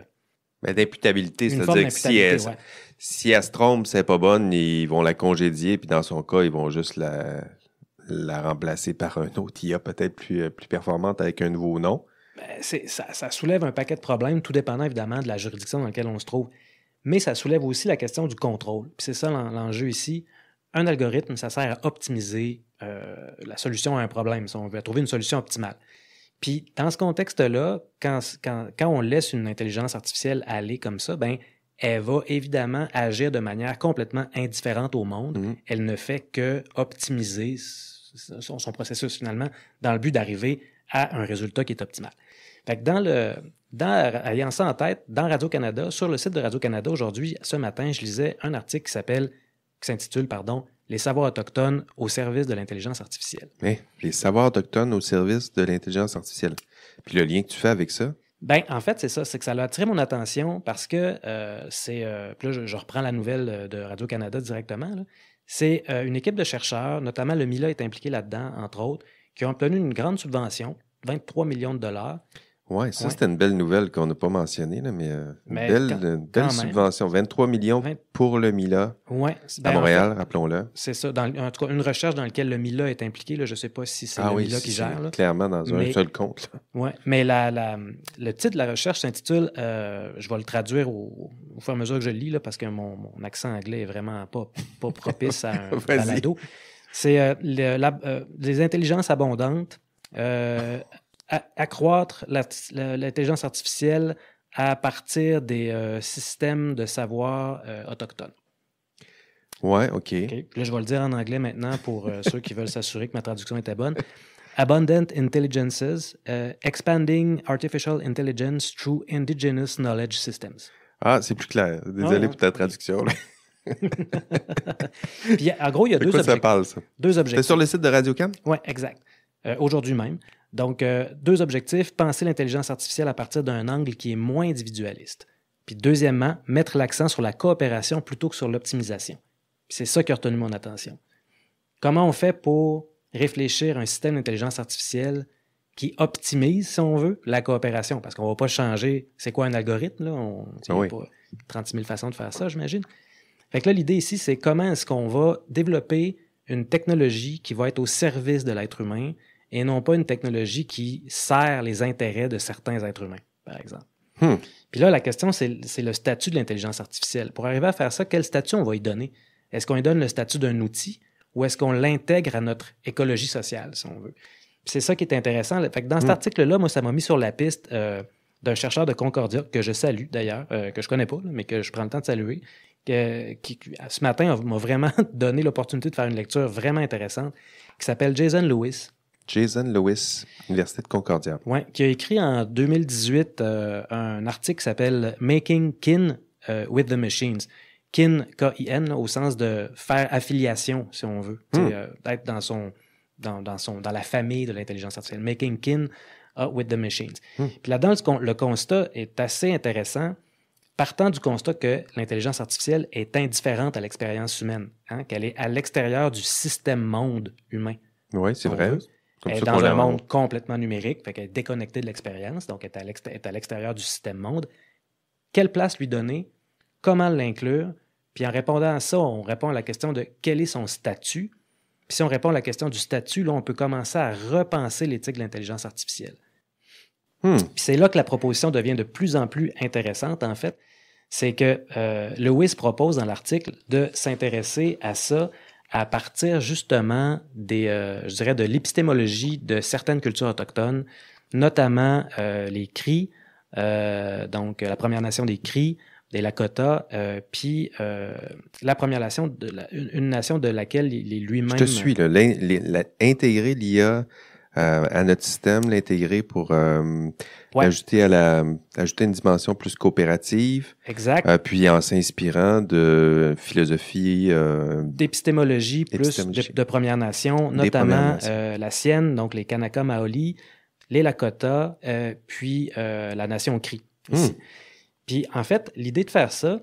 A: ben, d'imputabilité, c'est-à-dire que si elle, c'est pas bonne, ils vont la congédier, puis dans son cas, ils vont juste la, remplacer par un autre IA peut-être plus, euh, plus performante avec un nouveau nom.
B: Ben, ça, ça, soulève un paquet de problèmes, tout dépendant évidemment de la juridiction dans laquelle on se trouve. Mais ça soulève aussi la question du contrôle. c'est ça l'enjeu ici. Un algorithme, ça sert à optimiser euh, la solution à un problème, si on veut trouver une solution optimale. Puis dans ce contexte-là, quand, on laisse une intelligence artificielle aller comme ça, ben, elle va évidemment agir de manière complètement indifférente au monde. Mhm. Elle ne fait que optimiser son, processus finalement dans le but d'arriver à un résultat qui est optimal. Fait que dans le, dans, ayant ça en tête, dans Radio-Canada, sur le site de Radio-Canada aujourd'hui, ce matin, je lisais un article qui s'appelle, qui s'intitule, pardon, les savoirs autochtones au service de l'intelligence artificielle.
A: Mais les savoirs autochtones au service de l'intelligence artificielle. Puis le lien que tu fais avec ça?
B: Ben, en fait, c'est ça, c'est que ça a attiré mon attention parce que euh, c'est. Euh, puis là, je, reprends la nouvelle euh, de Radio-Canada directement. C'est une équipe de chercheurs, notamment le MILA est impliqué là-dedans, entre autres, qui ont obtenu une grande subvention, 23 millions de dollars,
A: oui, ça, c'était une belle nouvelle qu'on n'a pas mentionnée, euh, mais, belle, subvention. 23 millions pour le MILA à ben, Montréal, rappelons-le.
B: C'est ça. en tout cas, une recherche dans laquelle le MILA est impliqué. je ne sais pas si c'est ah le MILA qui gère. Clairement, dans un seul compte. Oui, mais le titre de la recherche s'intitule, euh, je vais le traduire au, fur et à mesure que je le lis, parce que mon, accent anglais est vraiment pas, propice à un balado. C'est euh, les intelligences abondantes accroître l'intelligence artificielle à partir des euh, systèmes de savoir euh, autochtones. Ouais, OK. Là, je vais le dire en anglais maintenant pour euh, ceux qui veulent s'assurer que ma traduction était bonne. Abundant Intelligences, Expanding Artificial Intelligence Through Indigenous Knowledge Systems.
A: Ah, c'est plus clair. Désolé ah, pour ta traduction.
B: Puis,
A: en gros, il y a deux, quoi ça parle, ça? deux C'est sur le site de Radio-Can?
B: Oui, exact. Aujourd'hui même. Donc, euh, deux objectifs, penser l'intelligence artificielle à partir d'un angle qui est moins individualiste. Puis deuxièmement, mettre l'accent sur la coopération plutôt que sur l'optimisation. C'est ça qui a retenu mon attention. Comment on fait pour réfléchir à un système d'intelligence artificielle qui optimise, si on veut, la coopération? Parce qu'on ne va pas changer, c'est quoi un algorithme? Là? On n'a a pas 36 000 façons de faire ça, j'imagine. Fait que là, l'idée ici, c'est comment est-ce qu'on va développer une technologie qui va être au service de l'être humain, et non pas une technologie qui sert les intérêts de certains êtres humains, par exemple. Hmm. Puis là, la question, c'est le statut de l'intelligence artificielle. Pour arriver à faire ça, quel statut on va y donner? Est-ce qu'on lui donne le statut d'un outil ou est-ce qu'on l'intègre à notre écologie sociale, si on veut? C'est ça qui est intéressant. Fait dans cet hmm. article-là, moi, ça m'a mis sur la piste euh, d'un chercheur de Concordia, que je salue d'ailleurs, euh, que je connais pas, mais que je prends le temps de saluer, qui, ce matin, m'a vraiment donné l'opportunité de faire une lecture vraiment intéressante, qui s'appelle Jason Lewis,
A: Jason Lewis, Université de Concordia.
B: Oui, qui a écrit en 2018 euh, un article qui s'appelle Making Kin euh, with the Machines. Kin, K-I-N, au sens de faire affiliation, si on veut, hmm. euh, d'être dans, son, dans, son, dans la famille de l'intelligence artificielle. Making kin uh, with the machines. Hmm. Puis là-dedans, le, constat est assez intéressant, partant du constat que l'intelligence artificielle est indifférente à l'expérience humaine, hein, qu'elle est à l'extérieur du système monde humain.
A: Oui, c'est vrai elle est dans un monde
B: complètement numérique, fait qu'elle est déconnectée de l'expérience, donc elle est à l'extérieur du système monde. Quelle place lui donner? Comment l'inclure? Puis en répondant à ça, on répond à la question de quel est son statut. Puis si on répond à la question du statut, là, on peut commencer à repenser l'éthique de l'intelligence artificielle. Hmm. Puis c'est là que la proposition devient de plus en plus intéressante, en fait. C'est que euh, Lewis propose dans l'article de s'intéresser à ça à partir justement des, euh, je dirais, de l'épistémologie de certaines cultures autochtones, notamment euh, les Cris, euh, donc la Première Nation des Cris, des Lakota, puis la Première Nation, de la, une, nation de laquelle il est lui-même. Je suis,
A: là, l'intégrer l'IA euh, à notre système, l'intégrer pour euh, ajouter, à la, ajouter une dimension plus coopérative. Exact. Euh, puis en s'inspirant de philosophie...
B: D'épistémologie plus de, première Premières Nations, notamment la sienne, donc les Kanaka Maoli, les Lakota, puis la Nation Cree. Hmm. Puis en fait, l'idée de faire ça,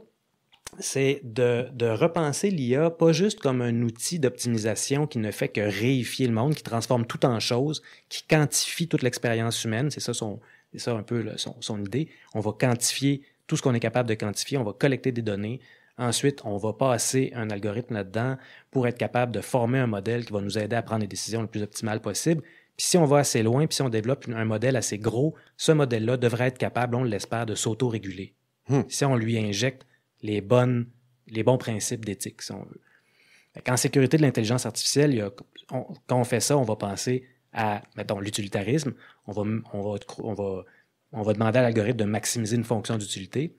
B: c'est de, repenser l'IA pas juste comme un outil d'optimisation qui ne fait que réifier le monde, qui transforme tout en choses, qui quantifie toute l'expérience humaine, c'est ça, son, un peu son, idée. On va quantifier tout ce qu'on est capable de quantifier, on va collecter des données. Ensuite, on va passer un algorithme là-dedans pour être capable de former un modèle qui va nous aider à prendre les décisions le plus optimales possible Puis si on va assez loin, puis si on développe un modèle assez gros, ce modèle-là devrait être capable, on l'espère, de s'auto-réguler. Hmm. Si on lui injecte les, bonnes, les bons principes d'éthique, si on veut. En sécurité de l'intelligence artificielle, quand on fait ça, on va penser à, mettons, l'utilitarisme. On va, on, va, on, va, demander à l'algorithme de maximiser une fonction d'utilité.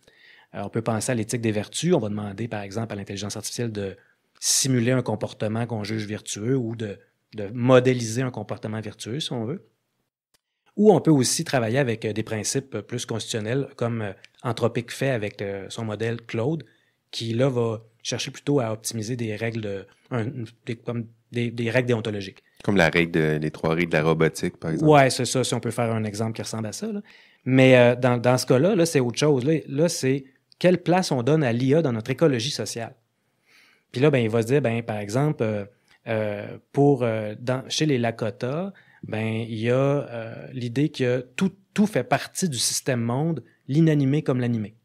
B: Euh, on peut penser à l'éthique des vertus. On va demander, par exemple, à l'intelligence artificielle de simuler un comportement qu'on juge vertueux ou de, de modéliser un comportement vertueux, si on veut ou on peut aussi travailler avec euh, des principes plus constitutionnels, comme euh, Anthropique fait avec euh, son modèle Claude, qui là va chercher plutôt à optimiser des règles, comme des, règles déontologiques.
A: Comme la règle des trois règles de la robotique, par exemple.
B: Oui, c'est ça, si on peut faire un exemple qui ressemble à ça. Mais dans, ce cas-là, -là, c'est autre chose. Là, c'est quelle place on donne à l'IA dans notre écologie sociale. Puis là, ben, il va se dire, ben, par exemple, pour, chez les Lakota, ben il y a euh, l'idée que tout, tout fait partie du système monde, l'inanimé comme l'animé.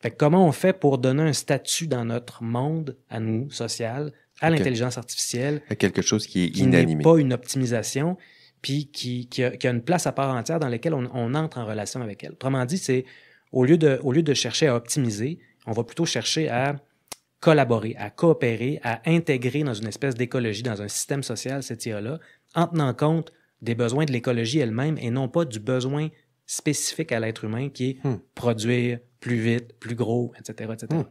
B: Fait comment on fait pour donner un statut dans notre monde, à nous, social, à l'intelligence artificielle?
A: À quelque chose qui est inanimé. n'est pas
B: une optimisation, puis qui, qui, a, une place à part entière dans laquelle on, on entre en relation avec elle. Autrement dit, c'est au lieu, de, au lieu de chercher à optimiser, on va plutôt chercher à collaborer, à coopérer, à intégrer dans une espèce d'écologie, dans un système social, cette IA-là, en tenant compte des besoins de l'écologie elle-même et non pas du besoin spécifique à l'être humain qui est hmm. produire plus vite, plus gros, etc. Hmm.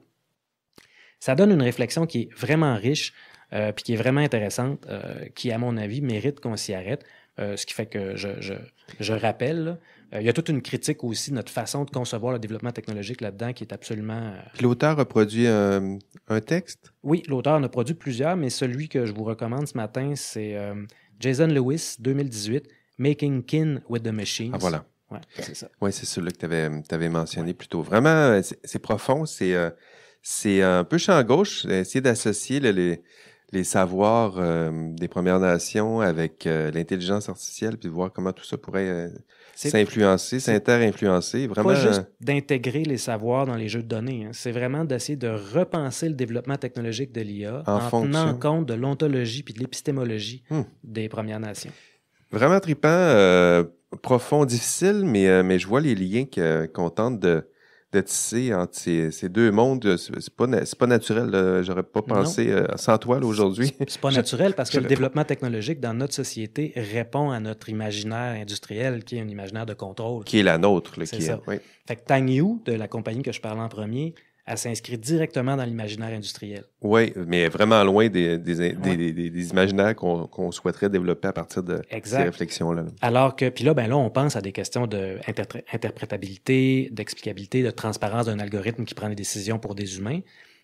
B: Ça donne une réflexion qui est vraiment riche, euh, puis qui est vraiment intéressante, euh, qui, à mon avis, mérite qu'on s'y arrête. Euh, ce qui fait que je, rappelle, il y a toute une critique aussi de notre façon de concevoir le développement technologique là-dedans qui est absolument.
A: l'auteur a produit un texte? Oui, l'auteur en a produit
B: plusieurs, mais celui que je vous recommande ce matin, c'est Jason Lewis, 2018, Making Kin with the Machines. Ah, voilà. Oui, c'est ça.
A: Ouais, c'est celui que tu avais, mentionné plus tôt. Vraiment, euh, c'est profond, euh, c'est un peu champ gauche, essayer d'associer les, savoirs euh, des Premières Nations avec l'intelligence artificielle, puis voir comment tout ça pourrait S'influencer, s'inter-influencer, vraiment. Pas juste euh,
B: d'intégrer les savoirs dans les jeux de données, hein. c'est vraiment d'essayer de repenser le développement technologique de l'IA en, tenant compte de l'ontologie puis de l'épistémologie hmm. des Premières Nations.
A: Vraiment tripant, euh, profond, difficile, mais, euh, mais je vois les liens qu'on tente de, de tisser entre ces, deux mondes. Euh, c'est pas, pas naturel. J'aurais pas pensé euh, à sans toile aujourd'hui. C'est pas naturel parce que le développement
B: technologique dans notre société répond à notre imaginaire industriel qui est un imaginaire de contrôle. Qui est la nôtre. Là, qui ça. Fait que Tang Yu, de la compagnie que je parle en premier, à s'inscrire directement dans l'imaginaire industriel.
A: Oui, mais vraiment loin des, des, des, des imaginaires qu'on souhaiterait développer à partir de ces réflexions-là.
B: Alors que, puis là, ben là, on pense à des questions d'interprétabilité, interprétabilité, d'explicabilité, de transparence d'un algorithme qui prend des décisions pour des humains,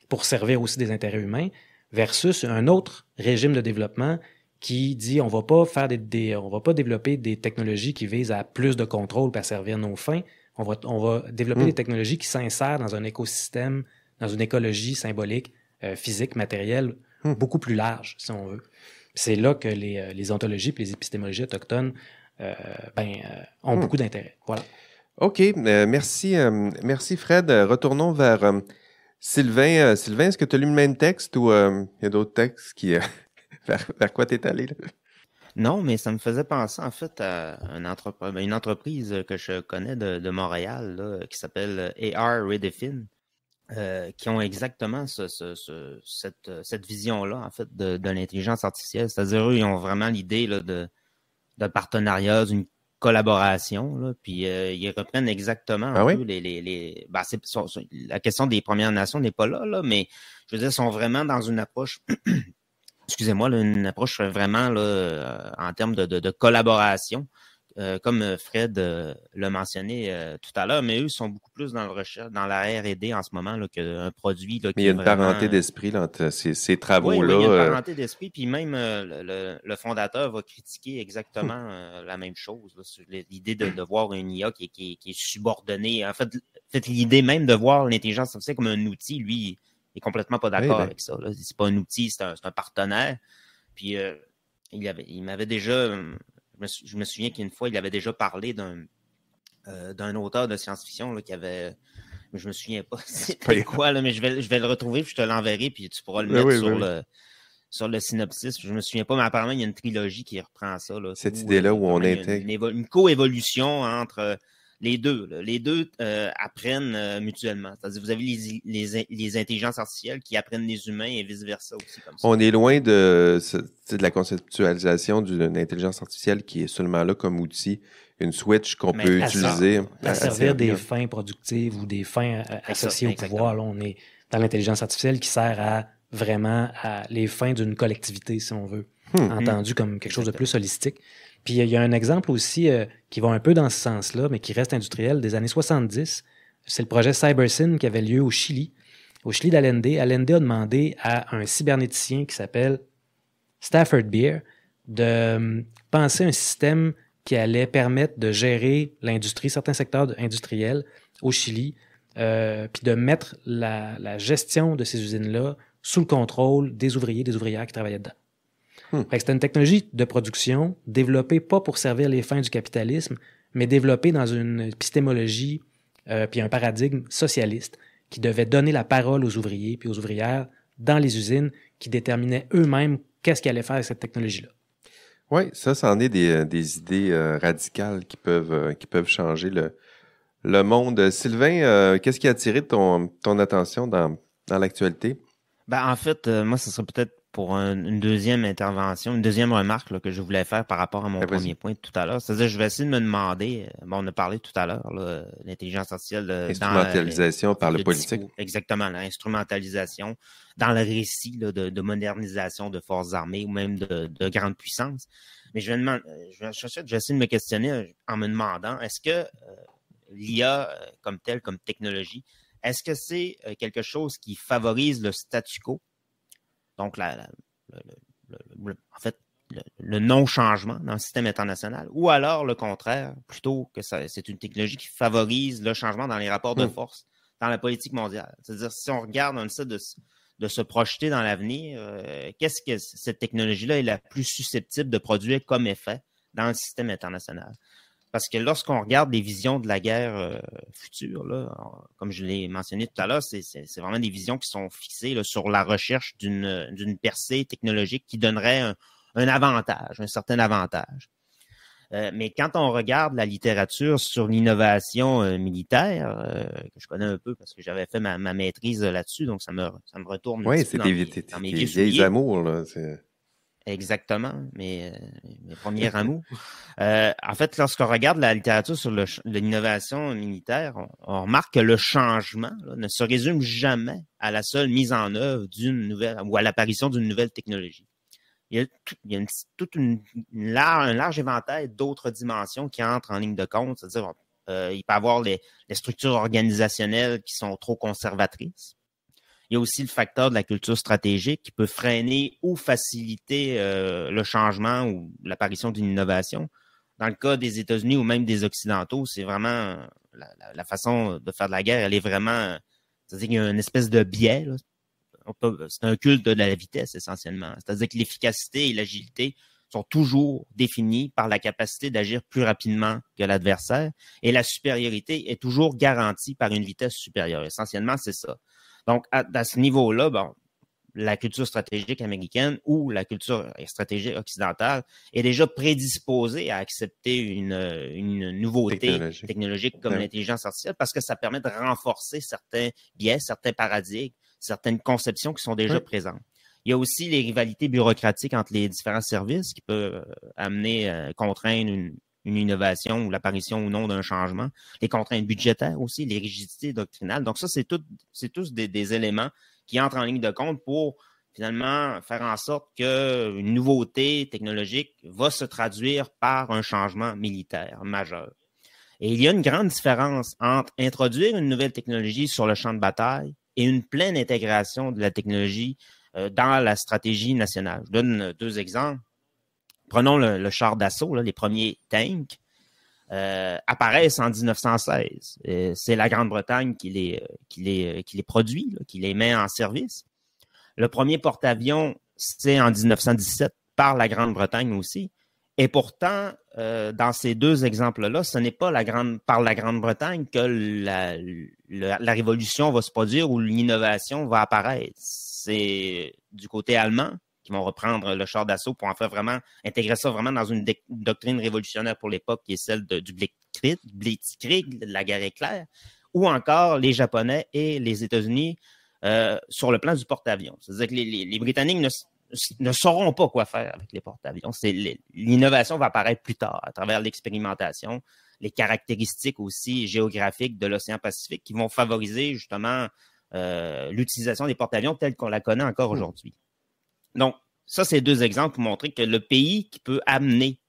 B: pour servir aussi des intérêts humains, versus un autre régime de développement qui dit on va pas faire on va pas développer des technologies qui visent à plus de contrôle pour servir nos fins. On va, développer des hmm. technologies qui s'insèrent dans un écosystème, dans une écologie symbolique, euh, physique, matérielle, hmm. beaucoup plus large, si on veut. C'est là que les, euh, les ontologies et les épistémologies autochtones euh, ben, ont hmm. beaucoup d'intérêt. Voilà.
A: OK. merci, merci, Fred. Retournons vers Sylvain. Sylvain, est-ce que tu as lu le même texte ou il y a d'autres textes qui.
C: vers, quoi tu es allé? Non, mais ça me faisait penser en fait à une, ben, une entreprise que je connais de, Montréal qui s'appelle euh, AR Redefine, euh, qui ont exactement ce, cette, vision-là en fait de, l'intelligence artificielle. C'est-à-dire, eux, ils ont vraiment l'idée de, de partenariat, d'une collaboration, puis euh, ils reprennent exactement les... la question des Premières Nations n'est pas là, là, mais je veux dire, ils sont vraiment dans une approche excusez-moi, une approche vraiment là, euh, en termes de, collaboration. Euh, comme euh, Fred l'a mentionné tout à l'heure, mais eux sont beaucoup plus dans le recherche, dans la R&D en ce moment qu'un produit. Là, mais il y a une parenté
A: d'esprit entre ces, travaux-là. il y a une parenté
C: d'esprit, puis même le, fondateur va critiquer exactement la même chose. L'idée de, voir une IA qui, est subordonnée. En fait, l'idée même de voir l'intelligence artificielle comme un outil, lui, complètement pas d'accord ben. avec ça. C'est pas un outil, c'est un, partenaire. Puis euh, il avait, il m'avait déjà, euh, je me, souviens qu'une fois, il avait déjà parlé d'un euh, d'un auteur de science-fiction qui avait je me souviens pas C'est quoi, là, mais je vais, je vais le retrouver, puis je te l'enverrai, puis tu pourras le mettre sur, Le, sur synopsis. Je me souviens pas, mais apparemment, il y a une trilogie qui reprend ça. Cette idée-là où, on intègre. une coévolution entre les deux, les deux euh, apprennent euh, mutuellement. C'est-à-dire, vous avez les, les, intelligences artificielles qui apprennent les humains et vice-versa aussi. On
A: est loin de, de la conceptualisation d'une intelligence artificielle qui est seulement là comme outil, une switch qu'on peut utiliser. À, servir des
B: fins productives ou des fins euh, associées au pouvoir. on est dans l'intelligence artificielle qui sert à vraiment à les fins d'une collectivité, si on veut, hmm. hmm. entendu comme quelque chose de plus holistique. Puis il y a un exemple aussi euh, qui va un peu dans ce sens-là, mais qui reste industriel, des années 70. C'est le projet CyberSyn qui avait lieu au Chili. Au Chili d'Allende, Allende a demandé à un cybernéticien qui s'appelle Stafford Beer de euh, penser un système qui allait permettre de gérer l'industrie, certains secteurs industriels au Chili, euh, puis de mettre la, la gestion de ces usines-là sous le contrôle des ouvriers, des ouvrières qui travaillaient dedans. Hmm. C'est une technologie de production développée pas pour servir les fins du capitalisme, mais développée dans une épistémologie euh, puis un paradigme socialiste qui devait donner la parole aux ouvriers puis aux ouvrières dans les usines qui déterminaient eux-mêmes qu'est-ce qu'ils allaient faire avec cette technologie-là.
A: Oui, ça, c'en est des, euh, idées euh, radicales qui peuvent, qui peuvent changer le, le monde. Sylvain, qu'est-ce qui a attiré ton, ton attention dans, dans l'actualité?
C: Ben, en fait, moi, ce serait peut-être pour une deuxième intervention, une deuxième remarque que je voulais faire par rapport à mon ben, premier point tout à l'heure. C'est-à-dire, je vais essayer de me demander, euh, on a parlé tout à l'heure, l'intelligence artificielle. L'instrumentalisation euh, par euh, le, politique. exactement, l'instrumentalisation dans le récit de, modernisation de forces armées ou même de, grandes puissances. Mais je vais, je, vais, essayer de me questionner en me demandant, est-ce que l'IA comme telle, comme technologie, est-ce que c'est quelque chose qui favorise le statu quo donc, en fait, le, non-changement dans le système international, ou alors le contraire, plutôt que c'est une technologie qui favorise le changement dans les rapports de hmm. force dans la politique mondiale. C'est-à-dire, si on regarde, on essaie de, se projeter dans l'avenir, euh, qu'est-ce que cette technologie-là est la plus susceptible de produire comme effet dans le système international? Parce que lorsqu'on regarde des visions de la guerre euh, future, là, comme je l'ai mentionné tout à l'heure, c'est vraiment des visions qui sont fixées sur la recherche d'une percée technologique qui donnerait un, avantage, un certain avantage. Euh, mais quand on regarde la littérature sur l'innovation euh, militaire, que je connais un peu parce que j'avais fait ma, maîtrise là-dessus, donc ça me, ça me retourne. Oui, c'est des vieilles amours. Là, Exactement, mes, mes premiers rameaux. Euh, en fait, lorsqu'on regarde la littérature sur l'innovation militaire, on, remarque que le changement ne se résume jamais à la seule mise en œuvre d'une nouvelle ou à l'apparition d'une nouvelle technologie. Il y a, il y a toute une, large, un large éventail d'autres dimensions qui entrent en ligne de compte, c'est-à-dire euh, il peut y avoir les, les structures organisationnelles qui sont trop conservatrices il y a aussi le facteur de la culture stratégique qui peut freiner ou faciliter euh, le changement ou l'apparition d'une innovation. Dans le cas des États-Unis ou même des Occidentaux, c'est vraiment la, façon de faire de la guerre, elle est vraiment. C'est-à-dire qu'il y a une espèce de biais. C'est un culte de la vitesse essentiellement. C'est-à-dire que l'efficacité et l'agilité sont toujours définies par la capacité d'agir plus rapidement que l'adversaire et la supériorité est toujours garantie par une vitesse supérieure. Essentiellement, c'est ça. Donc, à, ce niveau-là, bon, la culture stratégique américaine ou la culture stratégique occidentale est déjà prédisposée à accepter une, nouveauté technologique, comme ben l'intelligence artificielle parce que ça permet de renforcer certains biais, certains paradigmes, certaines conceptions qui sont déjà présentes. Il y a aussi les rivalités bureaucratiques entre les différents services qui peuvent euh, amener, euh, contraindre une, une innovation ou l'apparition ou non d'un changement, les contraintes budgétaires aussi, les rigidités doctrinales. Donc ça, c'est c'est tous des, des, éléments qui entrent en ligne de compte pour finalement faire en sorte qu'une nouveauté technologique va se traduire par un changement militaire majeur. Et il y a une grande différence entre introduire une nouvelle technologie sur le champ de bataille et une pleine intégration de la technologie euh, dans la stratégie nationale. Je donne deux exemples prenons le, char d'assaut, les premiers tanks, euh, apparaissent en 1916. Euh, c'est la Grande-Bretagne qui les, euh, produit, qui les met en service. Le premier porte-avions, c'est en 1917 par la Grande-Bretagne aussi. Et pourtant, dans ces deux exemples-là, ce n'est pas la grande, par la Grande-Bretagne que la, révolution va se produire ou l'innovation va apparaître. C'est du côté allemand qui vont reprendre le char d'assaut pour en faire vraiment, intégrer ça vraiment dans une doctrine révolutionnaire pour l'époque qui est celle du Blitzkrieg, de la guerre éclair, ou encore les Japonais et les États-Unis euh, sur le plan du porte-avions. C'est-à-dire que les, Britanniques ne, sauront pas quoi faire avec les porte-avions. L'innovation va apparaître plus tard à travers l'expérimentation, les caractéristiques aussi géographiques de l'océan Pacifique qui vont favoriser justement euh, l'utilisation des porte-avions telle qu'on la connaît encore hmm. aujourd'hui. Donc, ça, c'est deux exemples pour montrer que le pays qui peut amener,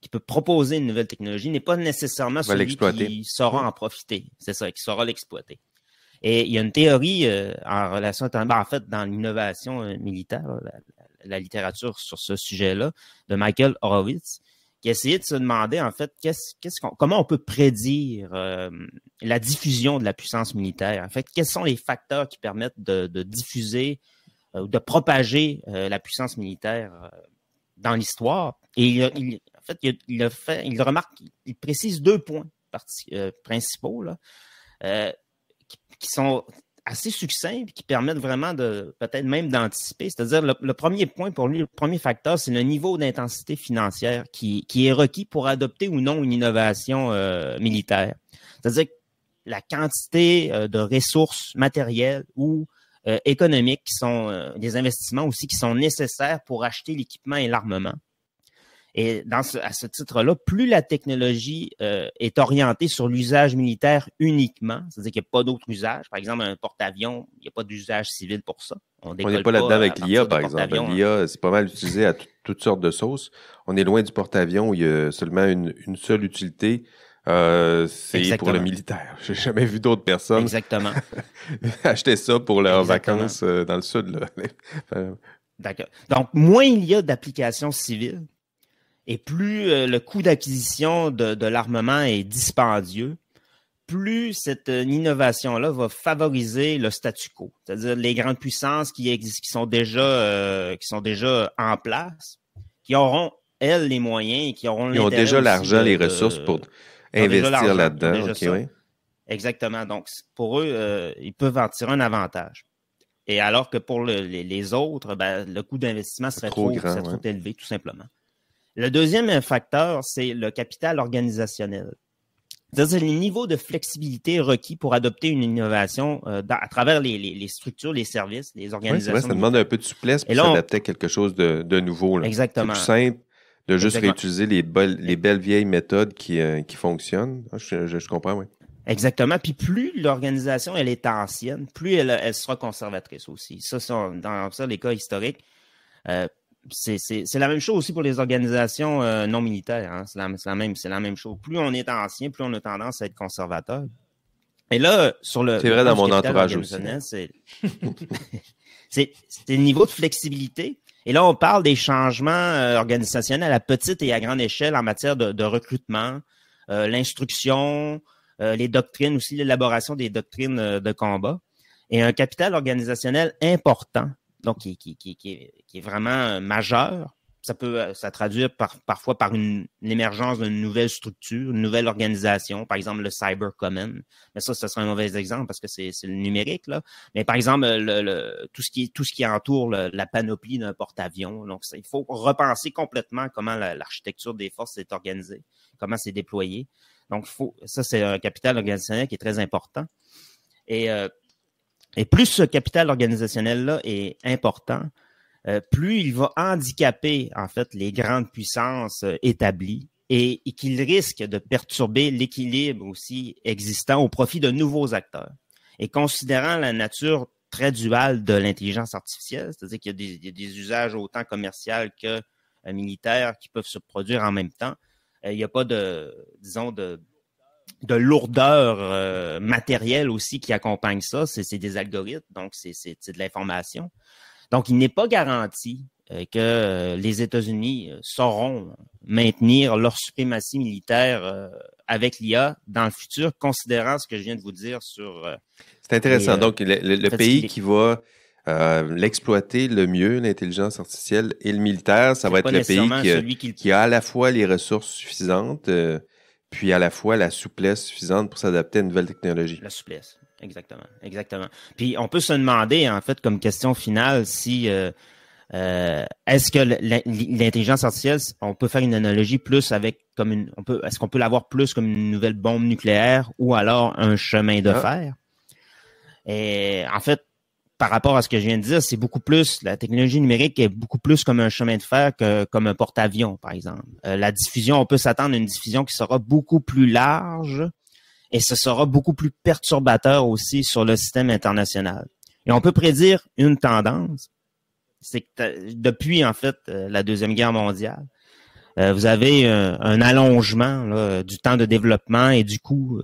C: qui peut proposer une nouvelle technologie n'est pas nécessairement celui qui saura en profiter. C'est ça, qui saura l'exploiter. Et il y a une théorie euh, en relation, ben, en fait, dans l'innovation euh, militaire, la, littérature sur ce sujet-là, de Michael Horowitz, qui essayé de se demander, en fait, qu'est-ce comment on peut prédire euh, la diffusion de la puissance militaire. En fait, quels sont les facteurs qui permettent de diffuser euh, de propager euh, la puissance militaire euh, dans l'histoire. Et en fait, il, fait, il remarque, il précise deux points principaux là, qui, sont assez succincts et qui permettent vraiment de peut-être même d'anticiper. C'est-à-dire, le, premier point pour lui, le premier facteur, c'est le niveau d'intensité financière qui, est requis pour adopter ou non une innovation militaire. C'est-à-dire la quantité de ressources matérielles ou euh, économiques, qui sont euh, des investissements aussi qui sont nécessaires pour acheter l'équipement et l'armement. Et à ce titre-là, plus la technologie euh, est orientée sur l'usage militaire uniquement, c'est-à-dire qu'il n'y a pas d'autre usage. Par exemple, un porte-avions, il n'y a pas d'usage civil pour ça. On n'est pas, là-dedans avec l'IA, par exemple. L'IA,
A: hein. c'est pas mal utilisé à toutes sortes de sauces. On est loin du porte-avions où il y a seulement une seule utilité, euh, c'est pour le militaire. J'ai jamais vu d'autres personnes Exactement. acheter ça pour leurs vacances euh, dans le sud. Euh,
C: D'accord. Donc, moins il y a d'applications civiles et plus le coût d'acquisition de, l'armement est dispendieux, plus cette innovation-là va favoriser le statu quo, c'est-à-dire les grandes puissances qui, existent, qui, sont déjà, qui sont déjà en place, qui auront, elles, les moyens et qui auront Ils ont déjà l'argent, les ressources pour investir là-dedans. Exactement. Donc, pour eux, euh, ils peuvent en tirer un avantage. Et alors que pour les, autres, ben, le coût d'investissement serait trop, élevé, tout simplement. Le deuxième facteur, c'est le capital organisationnel. C'est-à-dire de flexibilité requis pour adopter une innovation euh, à travers les, structures, les services, les organisations. ça demande
A: un peu de souplesse pour s'adapter à quelque chose de, nouveau. Exactement. simple, de juste réutiliser les, les belles vieilles méthodes
C: qui, euh, fonctionnent. Ah, je, comprends, oui. Exactement. Puis plus l'organisation elle est ancienne, plus elle, sera conservatrice aussi. Ça, dans ça, les cas historiques, euh, c'est la même chose aussi pour les organisations euh, non militaires. Hein. C'est la, même, la même chose. Plus on est ancien, plus on a tendance à être conservateur. Et là, sur le. C'est vrai dans mon entourage aussi. c'est le niveau de flexibilité et là, on parle des changements euh, organisationnels à petite et à grande échelle en matière de, recrutement, euh, l'instruction, euh, les doctrines aussi, l'élaboration des doctrines de combat et un capital organisationnel important, donc qui est, vraiment majeur ça peut euh, ça traduire parfois par une, d'une nouvelle structure, une nouvelle organisation, par exemple le cyber common. Mais ça, ce serait un mauvais exemple parce que c'est le numérique. Là. Mais par exemple, euh, tout, ce qui, tout ce qui entoure la panoplie d'un porte-avions. Donc, il faut repenser complètement comment l'architecture des forces est organisée, comment c'est déployé. Donc, faut, ça, c'est un capital organisationnel qui est très important. Et, euh, et plus ce capital organisationnel-là est important, euh, plus il va handicaper en fait les grandes puissances euh, établies et, qu'il risque de perturber l'équilibre aussi existant au profit de nouveaux acteurs. Et considérant la nature très duale de l'intelligence artificielle, c'est-à-dire qu'il y, a des usages autant commerciaux que euh, militaires qui peuvent se produire en même temps, il n'y a pas de, disons, de, lourdeur matérielle aussi qui accompagne ça. C'est des algorithmes, donc c'est de l'information. Donc, il n'est pas garanti euh, que euh, les États-Unis euh, sauront maintenir leur suprématie militaire avec l'IA dans le futur, considérant ce que je viens de vous dire sur... C'est intéressant. Donc, le, pays
A: qui va... l'exploiter le mieux, l'intelligence artificielle et le militaire, ça va être le pays qui, a à la fois les ressources suffisantes,
C: puis à la fois la souplesse suffisante pour s'adapter à une nouvelle technologie. La souplesse. Exactement, exactement. Puis on peut se demander, en fait, comme question finale, si euh, euh, est-ce que l'intelligence artificielle, on peut faire une analogie plus avec comme une, on peut, est-ce qu'on peut l'avoir plus comme une nouvelle bombe nucléaire ou alors un chemin de ah. fer Et en fait, par rapport à ce que je viens de dire, c'est beaucoup plus, la technologie numérique est beaucoup plus comme un chemin de fer que comme un porte-avions, par exemple. Euh, la diffusion, on peut s'attendre à une diffusion qui sera beaucoup plus large et ce sera beaucoup plus perturbateur aussi sur le système international. Et on peut prédire une tendance, c'est que euh, depuis en fait euh, la Deuxième Guerre mondiale, euh, vous avez un, allongement du temps de développement et du coût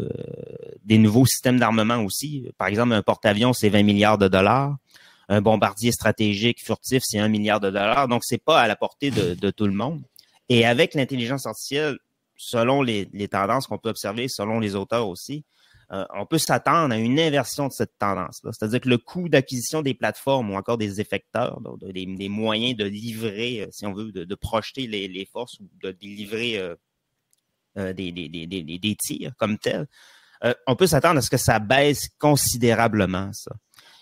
C: des nouveaux systèmes d'armement aussi. Par exemple, un porte-avions, c'est 20 milliards de dollars. Un bombardier stratégique furtif, c'est 1 milliard de dollars. Donc, c'est pas à la portée de tout le monde. Et avec l'intelligence artificielle, selon les, les tendances qu'on peut observer, selon les auteurs aussi, euh, on peut s'attendre à une inversion de cette tendance. C'est-à-dire que le coût d'acquisition des plateformes ou encore des effecteurs, des, moyens de livrer, euh, si on veut, de, projeter les, forces ou de délivrer euh, des, des, des, tirs comme tels, on peut s'attendre à ce que ça baisse considérablement, ça.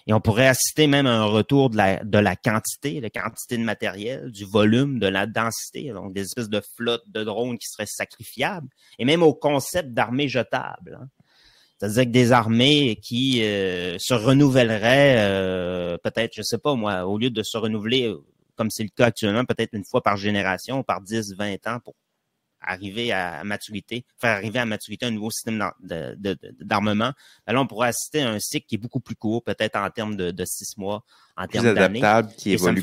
C: Et on pourrait assister même à un retour de la, de la quantité, la quantité de matériel, du volume, de la densité, donc des espèces de flottes de drones qui seraient sacrifiables, et même au concept d'armée jetable. Hein. C'est-à-dire que des armées qui euh, se renouvelleraient, euh, peut-être, je sais pas moi, au lieu de se renouveler comme c'est le cas actuellement, peut-être une fois par génération, par 10, 20 ans pour arriver à maturité, faire arriver à maturité un nouveau système d'armement, alors ben on pourrait assister à un cycle qui est beaucoup plus court, peut-être en termes de, six mois, en termes d'années. adaptable, qui évolue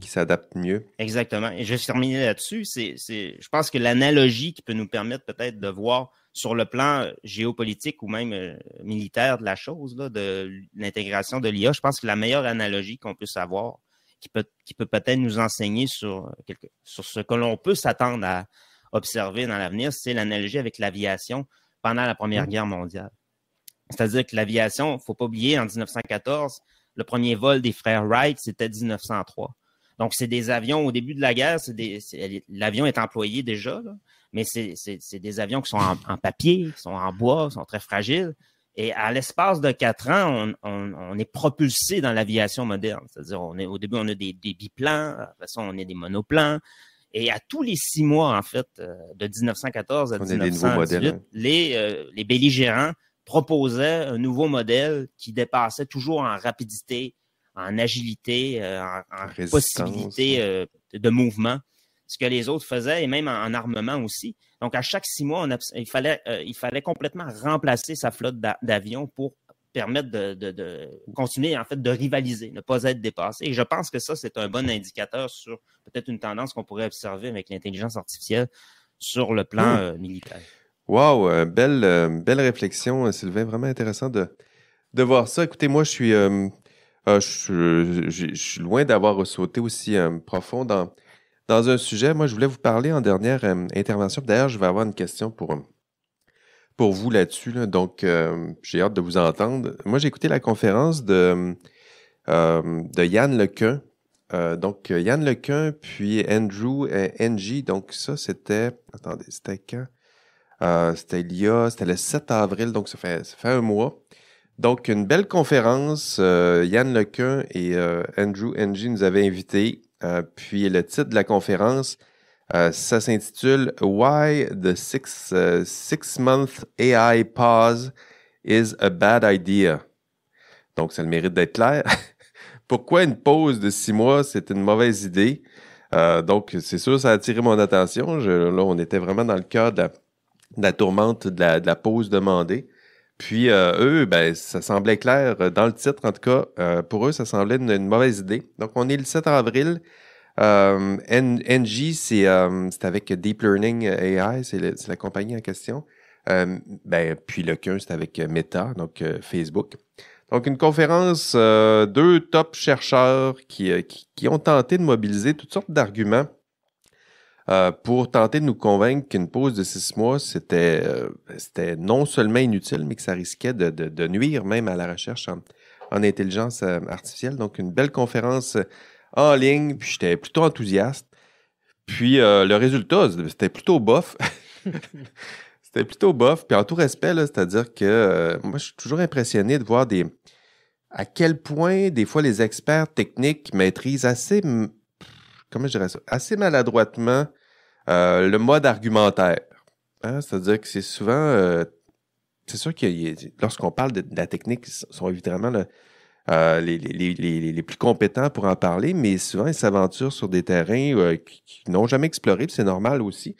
C: qui s'adapte mieux. Exactement. Et je vais terminer là-dessus. je pense que l'analogie qui peut nous permettre peut-être de voir sur le plan euh, géopolitique ou même euh, militaire de la chose, de l'intégration de l'IA, je pense que la meilleure analogie qu'on puisse avoir, qui peut, qui peut peut-être nous enseigner sur, euh, quelque, sur ce que l'on peut s'attendre à, observer dans l'avenir, c'est l'analogie avec l'aviation pendant la Première Guerre mondiale. C'est-à-dire que l'aviation, il ne faut pas oublier, en 1914, le premier vol des frères Wright, c'était 1903. Donc, c'est des avions, au début de la guerre, l'avion est employé déjà, mais c'est des avions qui sont en, papier, qui sont en bois, qui sont très fragiles. Et à l'espace de quatre ans, on, est propulsé dans l'aviation moderne. C'est-à-dire, on au début, on a des, biplans, biplans, toute façon, on a des monoplans, et à tous les six mois, en fait, euh, de 1914 à 1918, hein. les, euh, les belligérants proposaient un nouveau modèle qui dépassait toujours en rapidité, en agilité, euh, en, possibilité de mouvement, ce que les autres faisaient et même en, armement aussi. Donc, à chaque six mois, il, fallait, il fallait complètement remplacer sa flotte d'avions pour permettre de, continuer en fait de rivaliser, ne pas être dépassé. Et je pense que ça, c'est un bon indicateur sur peut-être une tendance qu'on pourrait observer avec l'intelligence artificielle sur le plan hmm. euh, militaire.
A: Wow, euh, belle, euh, belle réflexion, Sylvain. Vraiment intéressant de, de voir ça. Écoutez, moi, je suis, je, suis loin d'avoir sauté aussi profond dans, dans un sujet. Moi, je voulais vous parler en dernière intervention. D'ailleurs, je vais avoir une question pour pour vous là-dessus. Donc, euh, j'ai hâte de vous entendre. Moi, j'ai écouté la conférence de, euh, de Yann Lequin. Euh, donc, euh, Yann Lequin, puis Andrew NG. Donc, ça, c'était. Attendez, c'était quand C'était il y a. C'était le 7 avril, donc ça fait, ça fait un mois. Donc, une belle conférence. Yann Lequin et Andrew NG nous avaient invités. puis, le titre de la conférence, euh, ça s'intitule Why the six, euh, Month AI Pause is a Bad Idea. Donc, ça le mérite d'être clair. Pourquoi une pause de six mois, c'est une mauvaise idée? Euh, donc, c'est sûr, ça a attiré mon attention. là, on était vraiment dans le cœur de la, tourmente de la, pause demandée. Puis, eux, ben, ça semblait clair dans le titre, en tout cas. pour eux, ça semblait une mauvaise idée. Donc, on est le 7 avril. Euh, NG, euh, c'est avec Deep Learning AI, c'est la compagnie en question. Euh, ben, puis le qu'un, c'est avec Meta, donc euh, Facebook. Donc, une conférence, deux top chercheurs qui, qui, ont tenté de mobiliser toutes sortes d'arguments pour tenter de nous convaincre qu'une pause de six mois, c'était c'était non seulement inutile, mais que ça risquait de, de, de nuire même à la recherche en, en intelligence artificielle. Donc, une belle conférence en ligne, puis j'étais plutôt enthousiaste. Puis euh, le résultat, c'était plutôt bof. c'était plutôt bof. Puis en tout respect, c'est-à-dire que euh, moi, je suis toujours impressionné de voir des à quel point des fois les experts techniques maîtrisent assez comment je dirais ça assez maladroitement euh, le mode argumentaire. Hein, c'est-à-dire que c'est souvent c'est sûr que lorsqu'on parle de, la technique, ils sont évidemment le, euh, les, plus compétents pour en parler, mais souvent, ils s'aventurent sur des terrains euh, qu'ils n'ont jamais explorés, c'est normal aussi.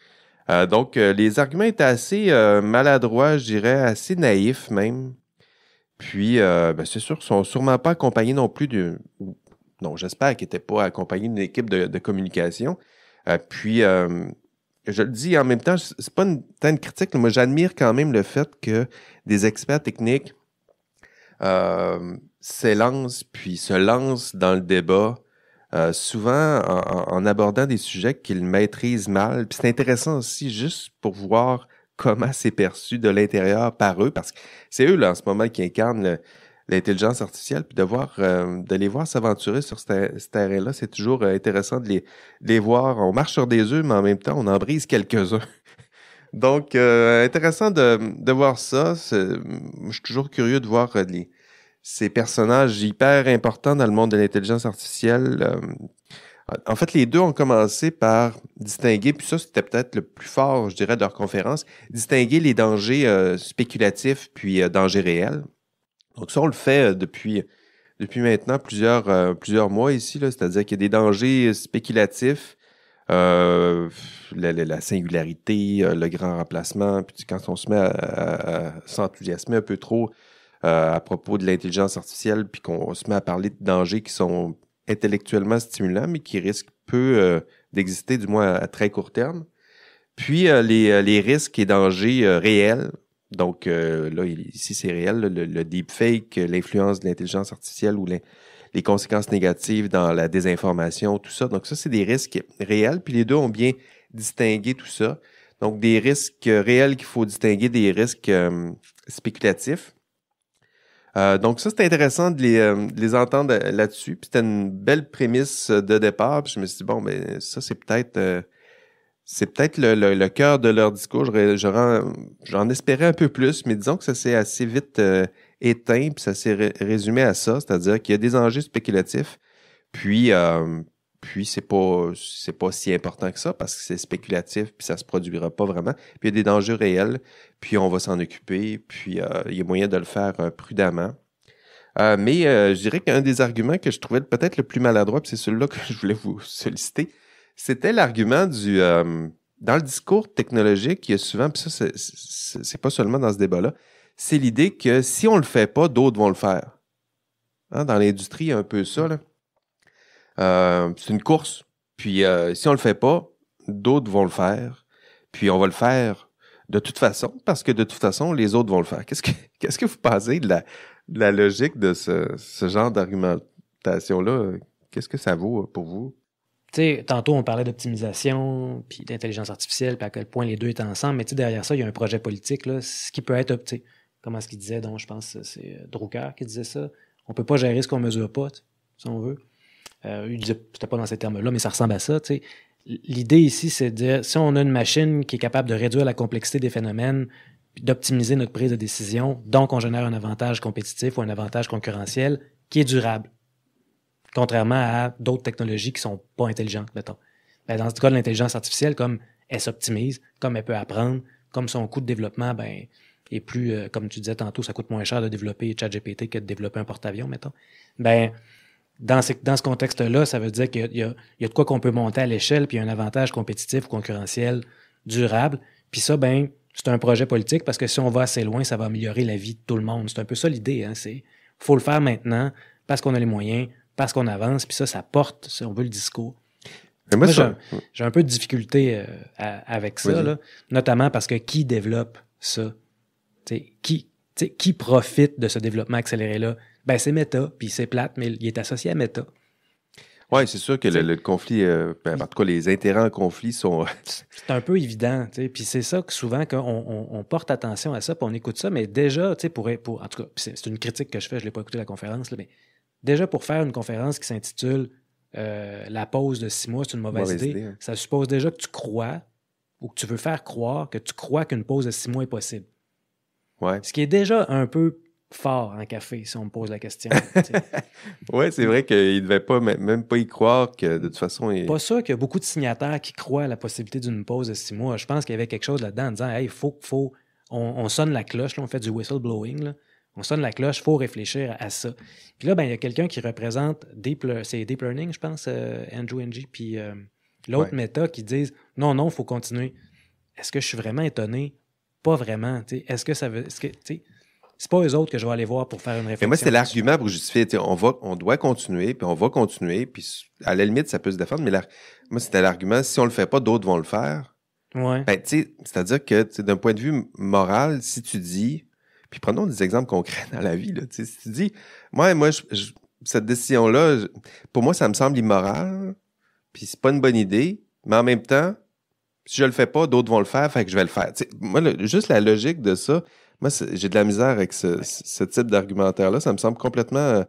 A: Euh, donc, les arguments étaient assez maladroits, je dirais, assez naïfs même. Puis, ben, c'est sûr qu'ils sont sûrement pas accompagnés non plus de... Non, j'espère qu'ils n'étaient pas accompagnés d'une équipe de, communication. puis, je le dis en même temps, c'est pas une tant critique, mais j'admire quand même le fait que des experts techniques s'élance puis se lance dans le débat, euh, souvent en, abordant des sujets qu'ils maîtrisent mal. Puis c'est intéressant aussi juste pour voir comment c'est perçu de l'intérieur par eux, parce que c'est eux là en ce moment qui incarnent l'intelligence artificielle, puis de voir, euh, de les voir s'aventurer sur cette, terrain-là, c'est toujours euh, intéressant de les, les voir. On marche sur des œufs, mais en même temps, on en brise quelques-uns. Donc, intéressant de, de voir ça. Je suis toujours curieux de voir les, ces personnages hyper importants dans le monde de l'intelligence artificielle. Euh, en fait, les deux ont commencé par distinguer, puis ça, c'était peut-être le plus fort, je dirais, de leur conférence, distinguer les dangers euh, spéculatifs puis euh, dangers réels. Donc ça, on le fait depuis, depuis maintenant plusieurs, plusieurs mois ici, c'est-à-dire qu'il y a des dangers spéculatifs, la, singularité, le grand remplacement, puis quand on se met à s'enthousiasmer un peu trop euh, à propos de l'intelligence artificielle, puis qu'on se met à parler de dangers qui sont intellectuellement stimulants, mais qui risquent peu euh, d'exister, du moins à, très court terme. Puis euh, les, risques et dangers réels donc là, ici, c'est réel. Le, deepfake, l'influence de l'intelligence artificielle ou les, conséquences négatives dans la désinformation, tout ça. Donc ça, c'est des risques réels. Puis les deux ont bien distingué tout ça. Donc des risques réels qu'il faut distinguer des risques spéculatifs. Euh, donc ça, c'était intéressant de les, euh, les entendre euh, là-dessus. Puis c'était une belle prémisse de départ. Puis je me suis dit, bon, ben ça, c'est peut-être c'est peut-être le, le, cœur de leur discours. J'en espérais un peu plus, mais disons que ça s'est assez vite éteint, puis ça s'est résumé à ça, c'est-à-dire qu'il y a des enjeux spéculatifs. Puis, puis c'est pas c'est pas si important que ça parce que c'est spéculatif puis ça se produira pas vraiment. Puis il y a des dangers réels, puis on va s'en occuper, puis euh, il y a moyen de le faire euh, prudemment. Euh, mais je dirais qu'un des arguments que je trouvais peut-être le plus maladroit, puis c'est celui-là que je voulais vous solliciter, c'était l'argument du dans le discours technologique, il y a souvent, puis ça, c'est pas seulement dans ce débat-là, c'est l'idée que si on le fait pas, d'autres vont le faire. Hein, dans l'industrie, il y a un peu ça. Là euh, c'est une course. Puis euh, si on le fait pas, d'autres vont le faire. Puis on va le faire de toute façon, parce que de toute façon, les autres vont le faire. Qu'est-ce que, que vous pensez de la, logique de ce, genre d'argumentation-là? Qu'est-ce que ça vaut euh, pour vous? tantôt,
B: on parlait d'optimisation, puis d'intelligence artificielle, puis à quel point les deux étaient ensemble, mais derrière ça, il y a un projet politique, là, ce qui peut être opté. Comment est-ce qu'il disait, donc, je pense que c'est Drucker qui disait ça. On peut pas gérer ce qu'on mesure pas, si on veut. Euh, il disait pas dans ces termes-là, mais ça ressemble à ça. sais, L'idée ici, c'est de dire si on a une machine qui est capable de réduire la complexité des phénomènes, d'optimiser notre prise de décision, donc on génère un avantage compétitif ou un avantage concurrentiel qui est durable, contrairement à d'autres technologies qui sont pas intelligentes, mettons. Ben, dans ce cas de l'intelligence artificielle, comme elle s'optimise, comme elle peut apprendre, comme son coût de développement ben, est plus, euh, comme tu disais tantôt, ça coûte moins cher de développer ChatGPT que de développer un porte-avions, mettons. Ben, dans ce, contexte-là, ça veut dire qu'il y, a de quoi qu'on peut monter à l'échelle, puis il y a un avantage compétitif concurrentiel durable. Puis ça, ben, c'est un projet politique parce que si on va assez loin, ça va améliorer la vie de tout le monde. C'est un peu ça l'idée. Hein? C'est faut le faire maintenant parce qu'on a les moyens, parce qu'on avance, puis ça, ça porte, si on veut, le discours. Moi, j'ai un peu de difficulté euh, avec ça, notamment parce que qui développe ça? qui, qui profite de ce développement accéléré-là? ben c'est Meta, puis c'est plate, mais il est associé à Meta.
A: Oui, c'est sûr que le, conflit, euh, ben, en tout cas, les intérêts en conflit sont. Euh,
B: c'est un peu évident, tu sais. Puis c'est ça que souvent qu'on on, porte attention à ça, puis on écoute ça, mais déjà, tu sais, pour, pour. En tout cas, c'est une critique que je fais, je ne l'ai pas écouté la conférence, mais déjà pour faire une conférence qui s'intitule euh, La pause de six mois, c'est une mauvaise, idée, hein. ça suppose déjà que tu crois ou que tu veux faire croire que tu crois qu'une pause de six mois est possible. Ouais. Ce qui est déjà un peu fort en café, si on me pose la question.
A: oui, c'est vrai qu'il ne devait pas, même pas y croire que de toute façon. Il... Pas sûr qu'il y a
B: beaucoup de signataires qui croient à la possibilité d'une pause de six mois. Je pense qu'il y avait quelque chose là-dedans en disant Hey, faut, faut, on, sonne la cloche, on fait du whistleblowing. Là. On sonne la cloche, il faut réfléchir à ça. Puis là, ben, il y a quelqu'un qui représente Deep, c'est Deep Learning, je pense, euh, Andrew Ng, puis euh, l'autre méta qui disent Non, non, il faut continuer. Est-ce que je suis vraiment étonné? Pas vraiment. Est-ce que ça veut. Est-ce que, c'est pas eux autres que je vais aller voir pour faire une réflexion. Mais moi, c'était l'argument
A: pour justifier. On, va, on doit continuer, puis on va continuer, puis à la limite, ça peut se défendre, mais moi, c'était l'argument si on le fait pas, d'autres vont le faire. Ouais. Ben, c'est-à-dire que d'un point de vue moral, si tu dis, puis prenons des exemples concrets dans la vie, là, si tu dis, moi, moi cette décision-là, pour moi, ça me semble immoral, puis c'est pas une bonne idée, mais en même temps, si je le fais pas, d'autres vont le faire, fait que je vais le faire. juste la logique de ça, moi, j'ai de la misère avec ce, type d'argumentaire-là. Ça me semble complètement euh,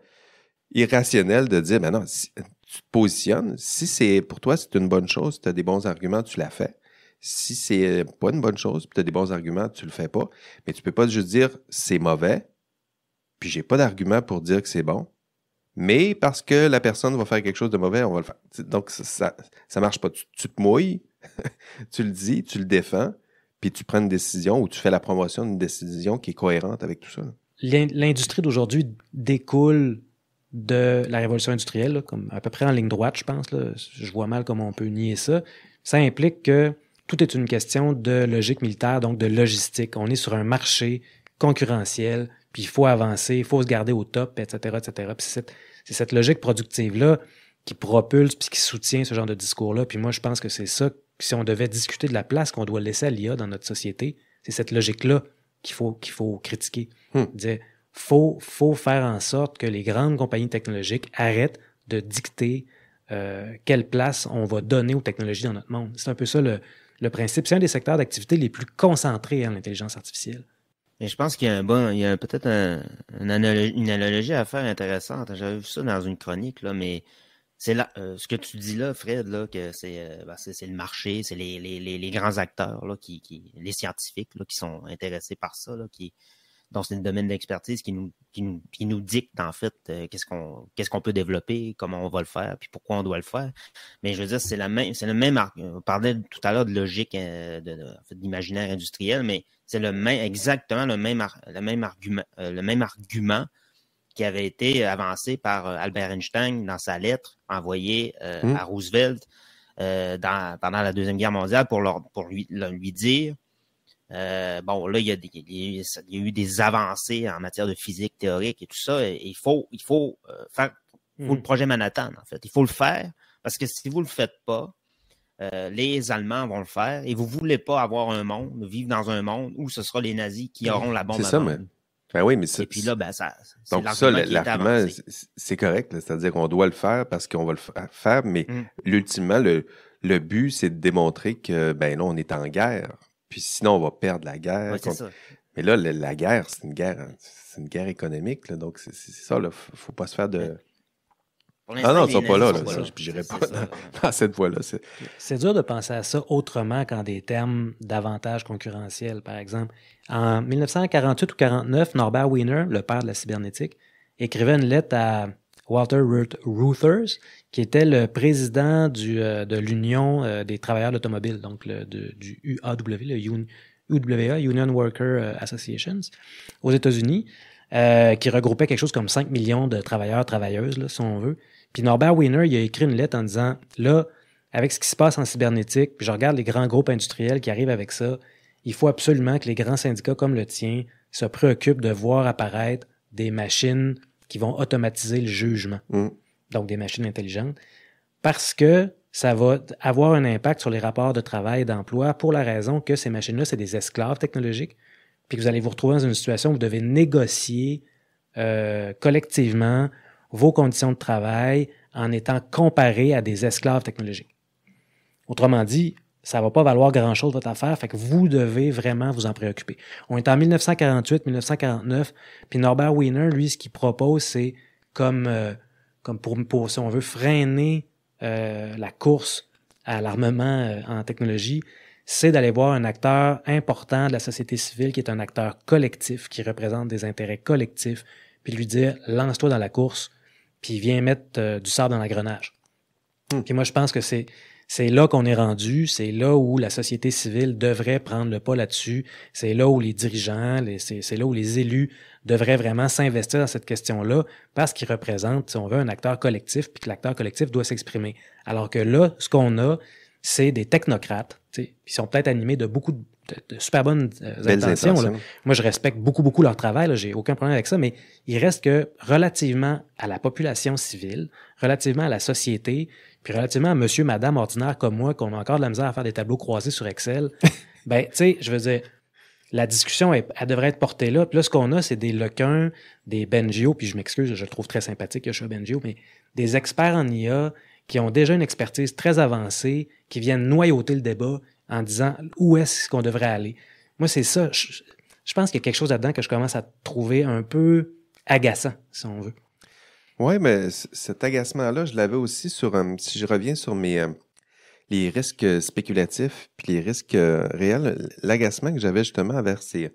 A: irrationnel de dire, ben non, tu te positionnes. Si c'est pour toi, c'est une bonne chose, tu as des bons arguments, tu l'as fais. Si c'est pas une bonne chose, tu as des bons arguments, tu le fais pas. Mais tu peux pas juste dire c'est mauvais, puis j'ai pas d'argument pour dire que c'est bon. Mais parce que la personne va faire quelque chose de mauvais, on va le faire. Donc ça, ça marche pas. tu te mouilles, tu le dis, tu le défends, puis tu prends une décision ou tu fais la promotion d'une décision qui est cohérente avec tout ça.
B: L'industrie d'aujourd'hui découle de la révolution industrielle, comme à peu près en ligne droite, je pense. Je vois mal comment on peut nier ça. Ça implique que tout est une question de logique militaire, donc de logistique. On est sur un marché concurrentiel, puis il faut avancer, il faut se garder au top, etc., etc. c'est cette, cette, logique productive-là qui propulse puis qui soutient ce genre de discours-là. Puis moi, je pense que c'est ça si on devait discuter de la place qu'on doit laisser à l'IA dans notre société, c'est cette logique-là qu'il faut, qu'il faut critiquer. Hmm. Il faut, faut faire en sorte que les grandes compagnies technologiques arrêtent de dicter euh, quelle place on va donner aux technologies dans notre monde. C'est un peu ça le, principe. C'est un des secteurs d'activité les plus concentrés en intelligence
C: artificielle. Et je pense qu'il y a, bon, peut-être une, analogie à faire intéressante. J'avais vu ça dans une chronique, là, mais c'est là euh, ce que tu dis là, Fred, là, que c'est euh, ben, le marché, c'est les, les, les, grands acteurs, là, qui, qui, les scientifiques là, qui sont intéressés par ça, là, qui, dans un domaine d'expertise qui nous, qui, nous, dicte en fait euh, qu'est-ce qu'on qu'est-ce qu'on peut développer, comment on va le faire, puis pourquoi on doit le faire. Mais je veux dire, c'est la même, c'est le même. On parlait tout à l'heure de logique, d'imaginaire industriel, mais c'est le même, exactement le même, le même argument, le même argument qui avait été euh, avancé par euh, Albert Einstein dans sa lettre envoyée euh, mm. à Roosevelt pendant la Deuxième Guerre mondiale pour, pour lui, dire bon, là, il y, a eu des avancées en matière de physique théorique et tout ça. il faut, il faut faire le mm. projet Manhattan, en fait. Il faut le faire parce que si vous ne le faites pas, les Allemands vont le faire et vous ne voulez pas avoir un monde, vivre dans un monde où ce sera les nazis qui mm. auront la bombe. C'est ça,
A: ben oui, mais Et puis là, ça,
C: ben, Donc ça,
A: c'est correct. C'est-à-dire qu'on doit le faire parce qu'on va le faire, mais mm. ultimement, le, but, c'est de démontrer que, ben là, on est en guerre. Puis sinon, on va perdre la guerre. Mais là, la, guerre, c'est une guerre, c'est une guerre économique. donc, c'est ça, il faut pas se faire de... Ben, ah non, ils sont pas là. là, ne J'irai pas dans, cette voie-là.
B: C'est dur de penser à ça autrement qu'en des termes davantage concurrentiels. Par exemple, en 1948 ou 49, Norbert Wiener, le père de la cybernétique, écrivait une lettre à Walter Ruthers, qui était le président du, euh, de l'Union euh, des travailleurs d'automobile, donc le, du UAW, le Union Worker euh, Associations, aux États-Unis, qui regroupait quelque chose comme 5 millions de travailleurs, travailleuses, si on veut. Puis Norbert Wiener, il a écrit une lettre en disant là, avec ce qui se passe en cybernétique, puis je regarde les grands groupes industriels qui arrivent avec ça, il faut absolument que les grands syndicats comme le tien se préoccupent de voir apparaître des machines qui vont automatiser le jugement, mm. donc des machines intelligentes, parce que ça va avoir un impact sur les rapports de travail et d'emploi pour la raison que ces machines-là, c'est des esclaves technologiques, puis que vous allez vous retrouver dans une situation où vous devez négocier euh, collectivement vos conditions de travail en étant comparé à des esclaves technologiques. Autrement dit, ça ne va pas valoir grand-chose votre affaire, fait que vous devez vraiment vous en préoccuper. On est en 1948-1949, puis Norbert Wiener, lui, ce qu'il propose, c'est comme, euh, comme pour, si on veut, freiner euh, la course à l'armement euh, en technologie, c'est d'aller voir un acteur important de la société civile qui est un acteur collectif, qui représente des intérêts collectifs, puis lui dire lance-toi dans la course, qui vient mettre euh, du sable dans la Mmh. moi, je pense que c'est c'est là qu'on est rendu, c'est là où la société civile devrait prendre le pas là-dessus, c'est là où les dirigeants, c'est là où les élus devraient vraiment s'investir dans cette question-là parce qu'ils représentent, si on veut, un acteur collectif, puis que l'acteur collectif doit s'exprimer. Alors que là, ce qu'on a, c'est des technocrates. Ils sont peut-être animés de beaucoup de, super bonnes euh, intentions. Moi, je respecte beaucoup, beaucoup leur travail. J'ai aucun problème avec ça, mais il reste que relativement à la population civile, relativement à la société, puis relativement à monsieur, madame ordinaire comme moi, qu'on a encore de la misère à faire des tableaux croisés sur Excel, ben, tu sais, je veux dire, la discussion, elle, devrait être portée là. Puis là, ce qu'on a, c'est des lequins, des Bengio, puis je m'excuse, je le trouve très sympathique, je suis Bengio, mais des experts en IA qui ont déjà une expertise très avancée, qui viennent noyauter le débat en disant où est-ce qu'on devrait aller. Moi, c'est ça. Je, pense qu'il y a quelque chose là-dedans que je commence à trouver un peu agaçant, si on veut.
A: Oui, mais cet agacement-là, je l'avais aussi sur, euh, si je reviens sur mes, euh, les risques spéculatifs, puis les risques euh, réels, l'agacement que j'avais justement envers ces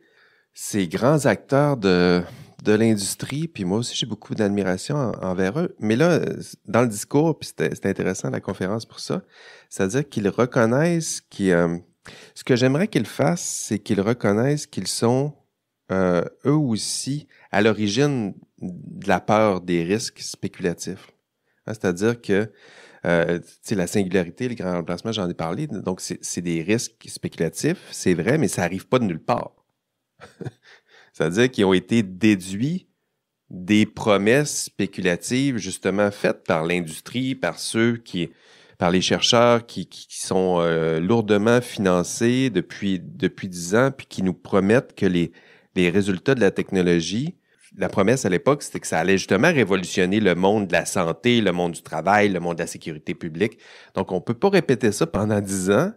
A: grands acteurs de, de l'industrie, puis moi aussi, j'ai beaucoup d'admiration envers eux. Mais là, dans le discours, puis c'était intéressant la conférence pour ça, c'est-à-dire qu'ils reconnaissent qu'ils. Euh, ce que j'aimerais qu'ils fassent, c'est qu'ils reconnaissent qu'ils sont euh, eux aussi à l'origine de la peur des risques spéculatifs. Hein, c'est-à-dire que euh, sais la singularité, le grand remplacement, j'en ai parlé, donc c'est des risques spéculatifs, c'est vrai, mais ça n'arrive pas de nulle part. C'est-à-dire qu'ils ont été déduits des promesses spéculatives justement faites par l'industrie, par ceux qui, par les chercheurs qui, sont euh, lourdement financés depuis dix ans, puis qui nous promettent que les les résultats de la technologie, la promesse à l'époque, c'était que ça allait justement révolutionner le monde de la santé, le monde du travail, le monde de la sécurité publique. Donc, on ne peut pas répéter ça pendant dix ans.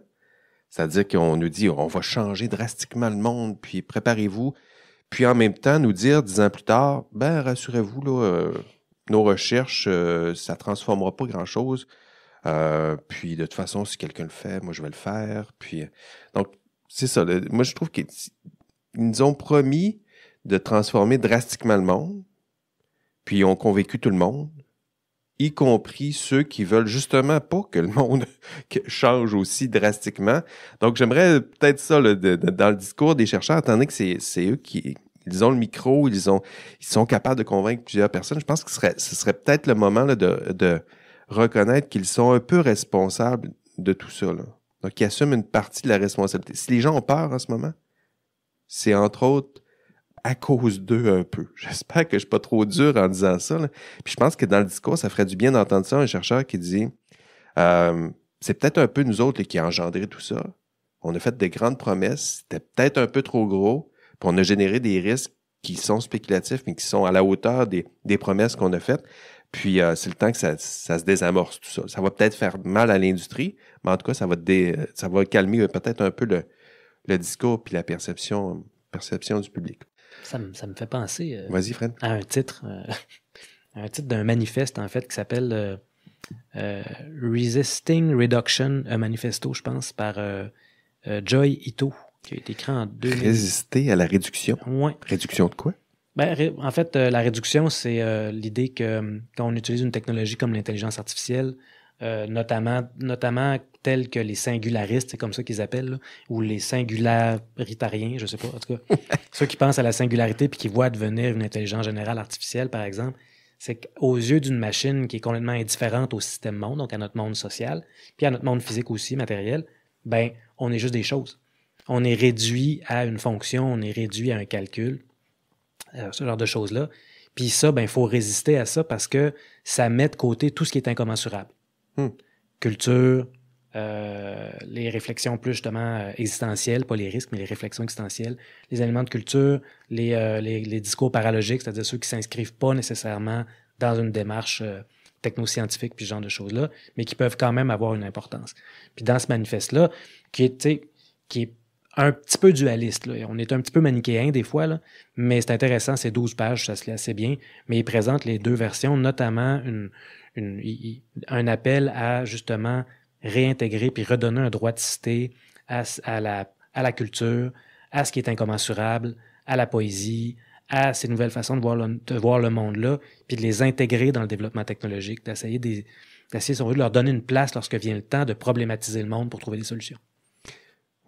A: C'est-à-dire qu'on nous dit, on va changer drastiquement le monde, puis préparez-vous puis en même temps nous dire dix ans plus tard, ben rassurez-vous, là, euh, nos recherches, euh, ça ne transformera pas grand-chose. Euh, puis de toute façon, si quelqu'un le fait, moi je vais le faire. Puis donc c'est ça. moi je trouve qu'ils nous ont promis de transformer drastiquement le monde, puis ils ont convaincu tout le monde y compris ceux qui veulent justement pas que le monde change aussi drastiquement. Donc, j'aimerais peut-être ça dans le discours des chercheurs, attendez que c'est, c'est eux qui ils ont le micro, ils ont ils sont capables de convaincre plusieurs personnes. Je pense que ce serait, ce serait peut-être le moment là, de, de reconnaître qu'ils sont un peu responsables de tout ça. Là. Donc, ils assument une partie de la responsabilité. Si les gens ont peur en ce moment, c'est entre autres à cause d'eux un peu. J'espère que je suis pas trop dur en disant ça. Puis je pense que dans le discours, ça ferait du bien d'entendre ça, un chercheur qui dit euh, c'est peut-être un peu nous autres qui a engendré tout ça. On a fait des grandes promesses, c'était peut-être un peu trop gros, puis on a généré des risques qui sont spéculatifs, mais qui sont à la hauteur des, promesses qu'on a faites. Puis euh, c'est le temps que ça, se désamorce tout ça. Ça va peut-être faire mal à l'industrie, mais en tout cas, ça va, ça va calmer peut-être un peu le, le discours puis la perception, perception du public.
B: Ça me, fait penser euh, à un titre, euh, un titre d'un manifeste, en fait, qui s'appelle euh, Resisting Reduction, un manifesto, je pense, par Joy Ito, qui a été écrit en 2000. Résister
A: à la réduction. Réduction de quoi?
B: Ben, en fait, la réduction, c'est l'idée que quand on utilise une technologie comme l'intelligence artificielle, euh, notamment, notamment tels que les singularistes, c'est comme ça qu'ils appellent, ou les singularitariens, je sais pas, en tout cas, ceux qui pensent à la singularité puis qui voient devenir une intelligence générale artificielle, par exemple, c'est qu'aux yeux d'une machine qui est complètement indifférente au système monde, donc à notre monde social, puis à notre monde physique aussi, matériel, ben, on est juste des choses. On est réduit à une fonction, on est réduit à un calcul, euh, ce genre de choses-là. Puis ça, il ben, faut résister à ça parce que ça met de côté tout ce qui est incommensurable. Hmm. Culture, euh, les réflexions plus justement euh, existentielles, pas les risques, mais les réflexions existentielles, les éléments de culture, les, euh, les, discours paralogiques, c'est-à-dire ceux qui s'inscrivent pas nécessairement dans une démarche euh, technoscientifique, puis ce genre de choses-là, mais qui peuvent quand même avoir une importance. Puis dans ce manifeste-là, qui est, qui est un petit peu dualiste, là, on est un petit peu manichéen des fois, là, mais c'est intéressant, c'est 12 pages, ça se lit assez bien, mais il présente les deux versions, notamment une, un appel à justement réintégrer puis redonner un droit de cité à, la, à la culture, à ce qui est incommensurable, à la poésie, à ces nouvelles façons de voir le, de voir le monde-là, puis de les intégrer dans le développement technologique, d'essayer, d'essayer si de leur donner une place lorsque vient le temps de problématiser le monde pour trouver des solutions.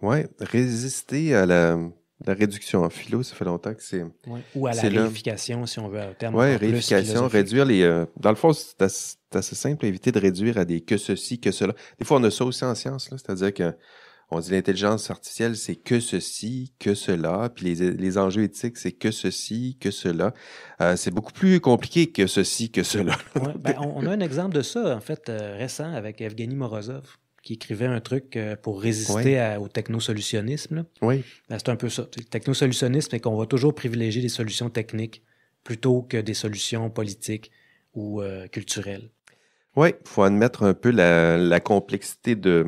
A: Oui, résister à la la réduction en philo, ça fait longtemps que c'est. Ou à la réification, si on veut à terme. Oui, réification, réduire les. Euh, dans le fond, c'est assez, simple, éviter de réduire à des que ceci, que cela. Des fois, on a ça aussi en science, c'est-à-dire que on dit l'intelligence artificielle, c'est que ceci, que cela, puis les, enjeux éthiques, c'est que ceci, que cela. Euh, c'est beaucoup plus compliqué que ceci, que cela.
B: Ben, on, a un exemple de ça, en fait, euh, récent avec Evgeny Morozov qui écrivait un truc euh, pour résister au technosolutionnisme. Oui. Ben, c'est un peu ça. Le technosolutionnisme, c'est qu'on va toujours privilégier les solutions techniques plutôt que des solutions politiques ou euh, culturelles.
A: Oui, il faut admettre un peu la, complexité de,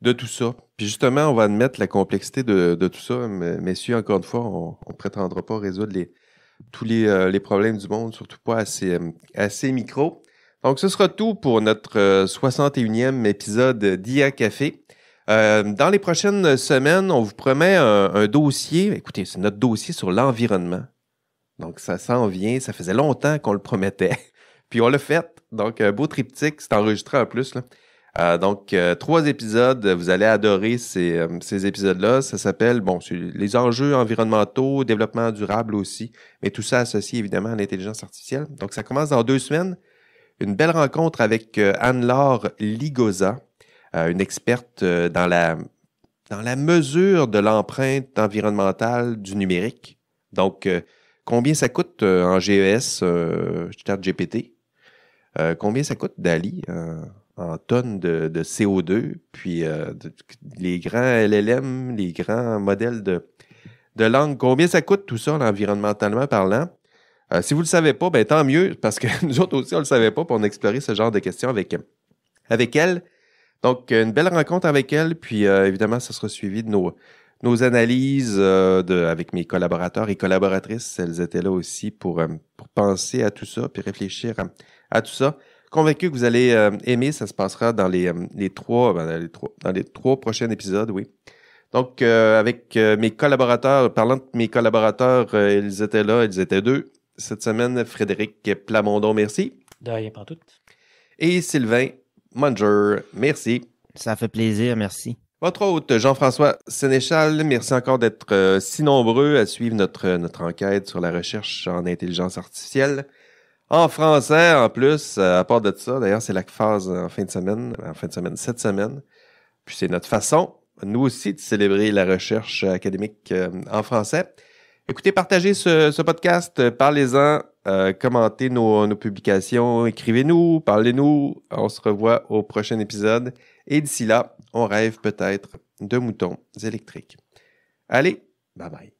A: de tout ça. Puis justement, on va admettre la complexité de, tout ça. Mais, messieurs, encore une fois, on ne prétendra pas résoudre tous euh, les, problèmes du monde, surtout pas assez, assez micro. Donc, ce sera tout pour notre 61e euh, épisode d'IA Café. Euh, dans les prochaines semaines, on vous promet un, dossier. Écoutez, c'est notre dossier sur l'environnement. Donc, ça s'en vient. Ça faisait longtemps qu'on le promettait. Puis, on l'a fait. Donc, un euh, beau triptyque. C'est enregistré en plus. Là. donc, trois épisodes. Vous allez adorer ces, ces épisodes-là. Ça s'appelle, bon, les enjeux environnementaux, développement durable aussi, mais tout ça associé évidemment à l'intelligence artificielle. Donc, ça commence dans deux semaines une belle rencontre avec euh, Anne-Laure Ligoza, euh, une experte euh, dans la, dans la mesure de l'empreinte environnementale du numérique. Donc, combien ça coûte en GES, dit, GPT? combien ça coûte d'Ali en tonnes de, CO2, puis les grands LLM, les grands modèles de, de langue. Combien ça coûte tout ça, environnementalement parlant? Euh, si vous ne le savez pas, ben, tant mieux, parce que nous autres aussi, on ne le savait pas, pour on ce genre de questions avec, avec elle. Donc, une belle rencontre avec elle, puis euh, évidemment, ça sera suivi de nos, nos analyses euh, de, avec mes collaborateurs et collaboratrices. Elles étaient là aussi pour, pour penser à tout ça, puis réfléchir à, tout ça. Convaincu que vous allez aimer, ça se passera dans les, les trois, ben, dans les trois, dans les trois prochains épisodes, oui. Donc, avec mes collaborateurs, parlant de mes collaborateurs, ils étaient là, ils étaient deux cette semaine, Frédéric Plamondon, merci. De rien, pas tout. Et Sylvain Munger, merci. Ça fait plaisir, merci. Votre hôte, Jean-François Sénéchal, merci encore d'être euh, si nombreux à suivre notre, euh, notre enquête sur la recherche en intelligence artificielle. En français, en plus, euh, à part de ça, d'ailleurs, c'est la phase en fin de semaine, en fin de semaine, cette semaine. Puis c'est notre façon, nous aussi, de célébrer la recherche académique en français. Écoutez, partagez ce, podcast, euh, parlez-en, euh, commentez nos, nos publications, écrivez-nous, parlez-nous. On se revoit au prochain épisode. Et d'ici là, on rêve peut-être de moutons électriques. Allez, bye bye.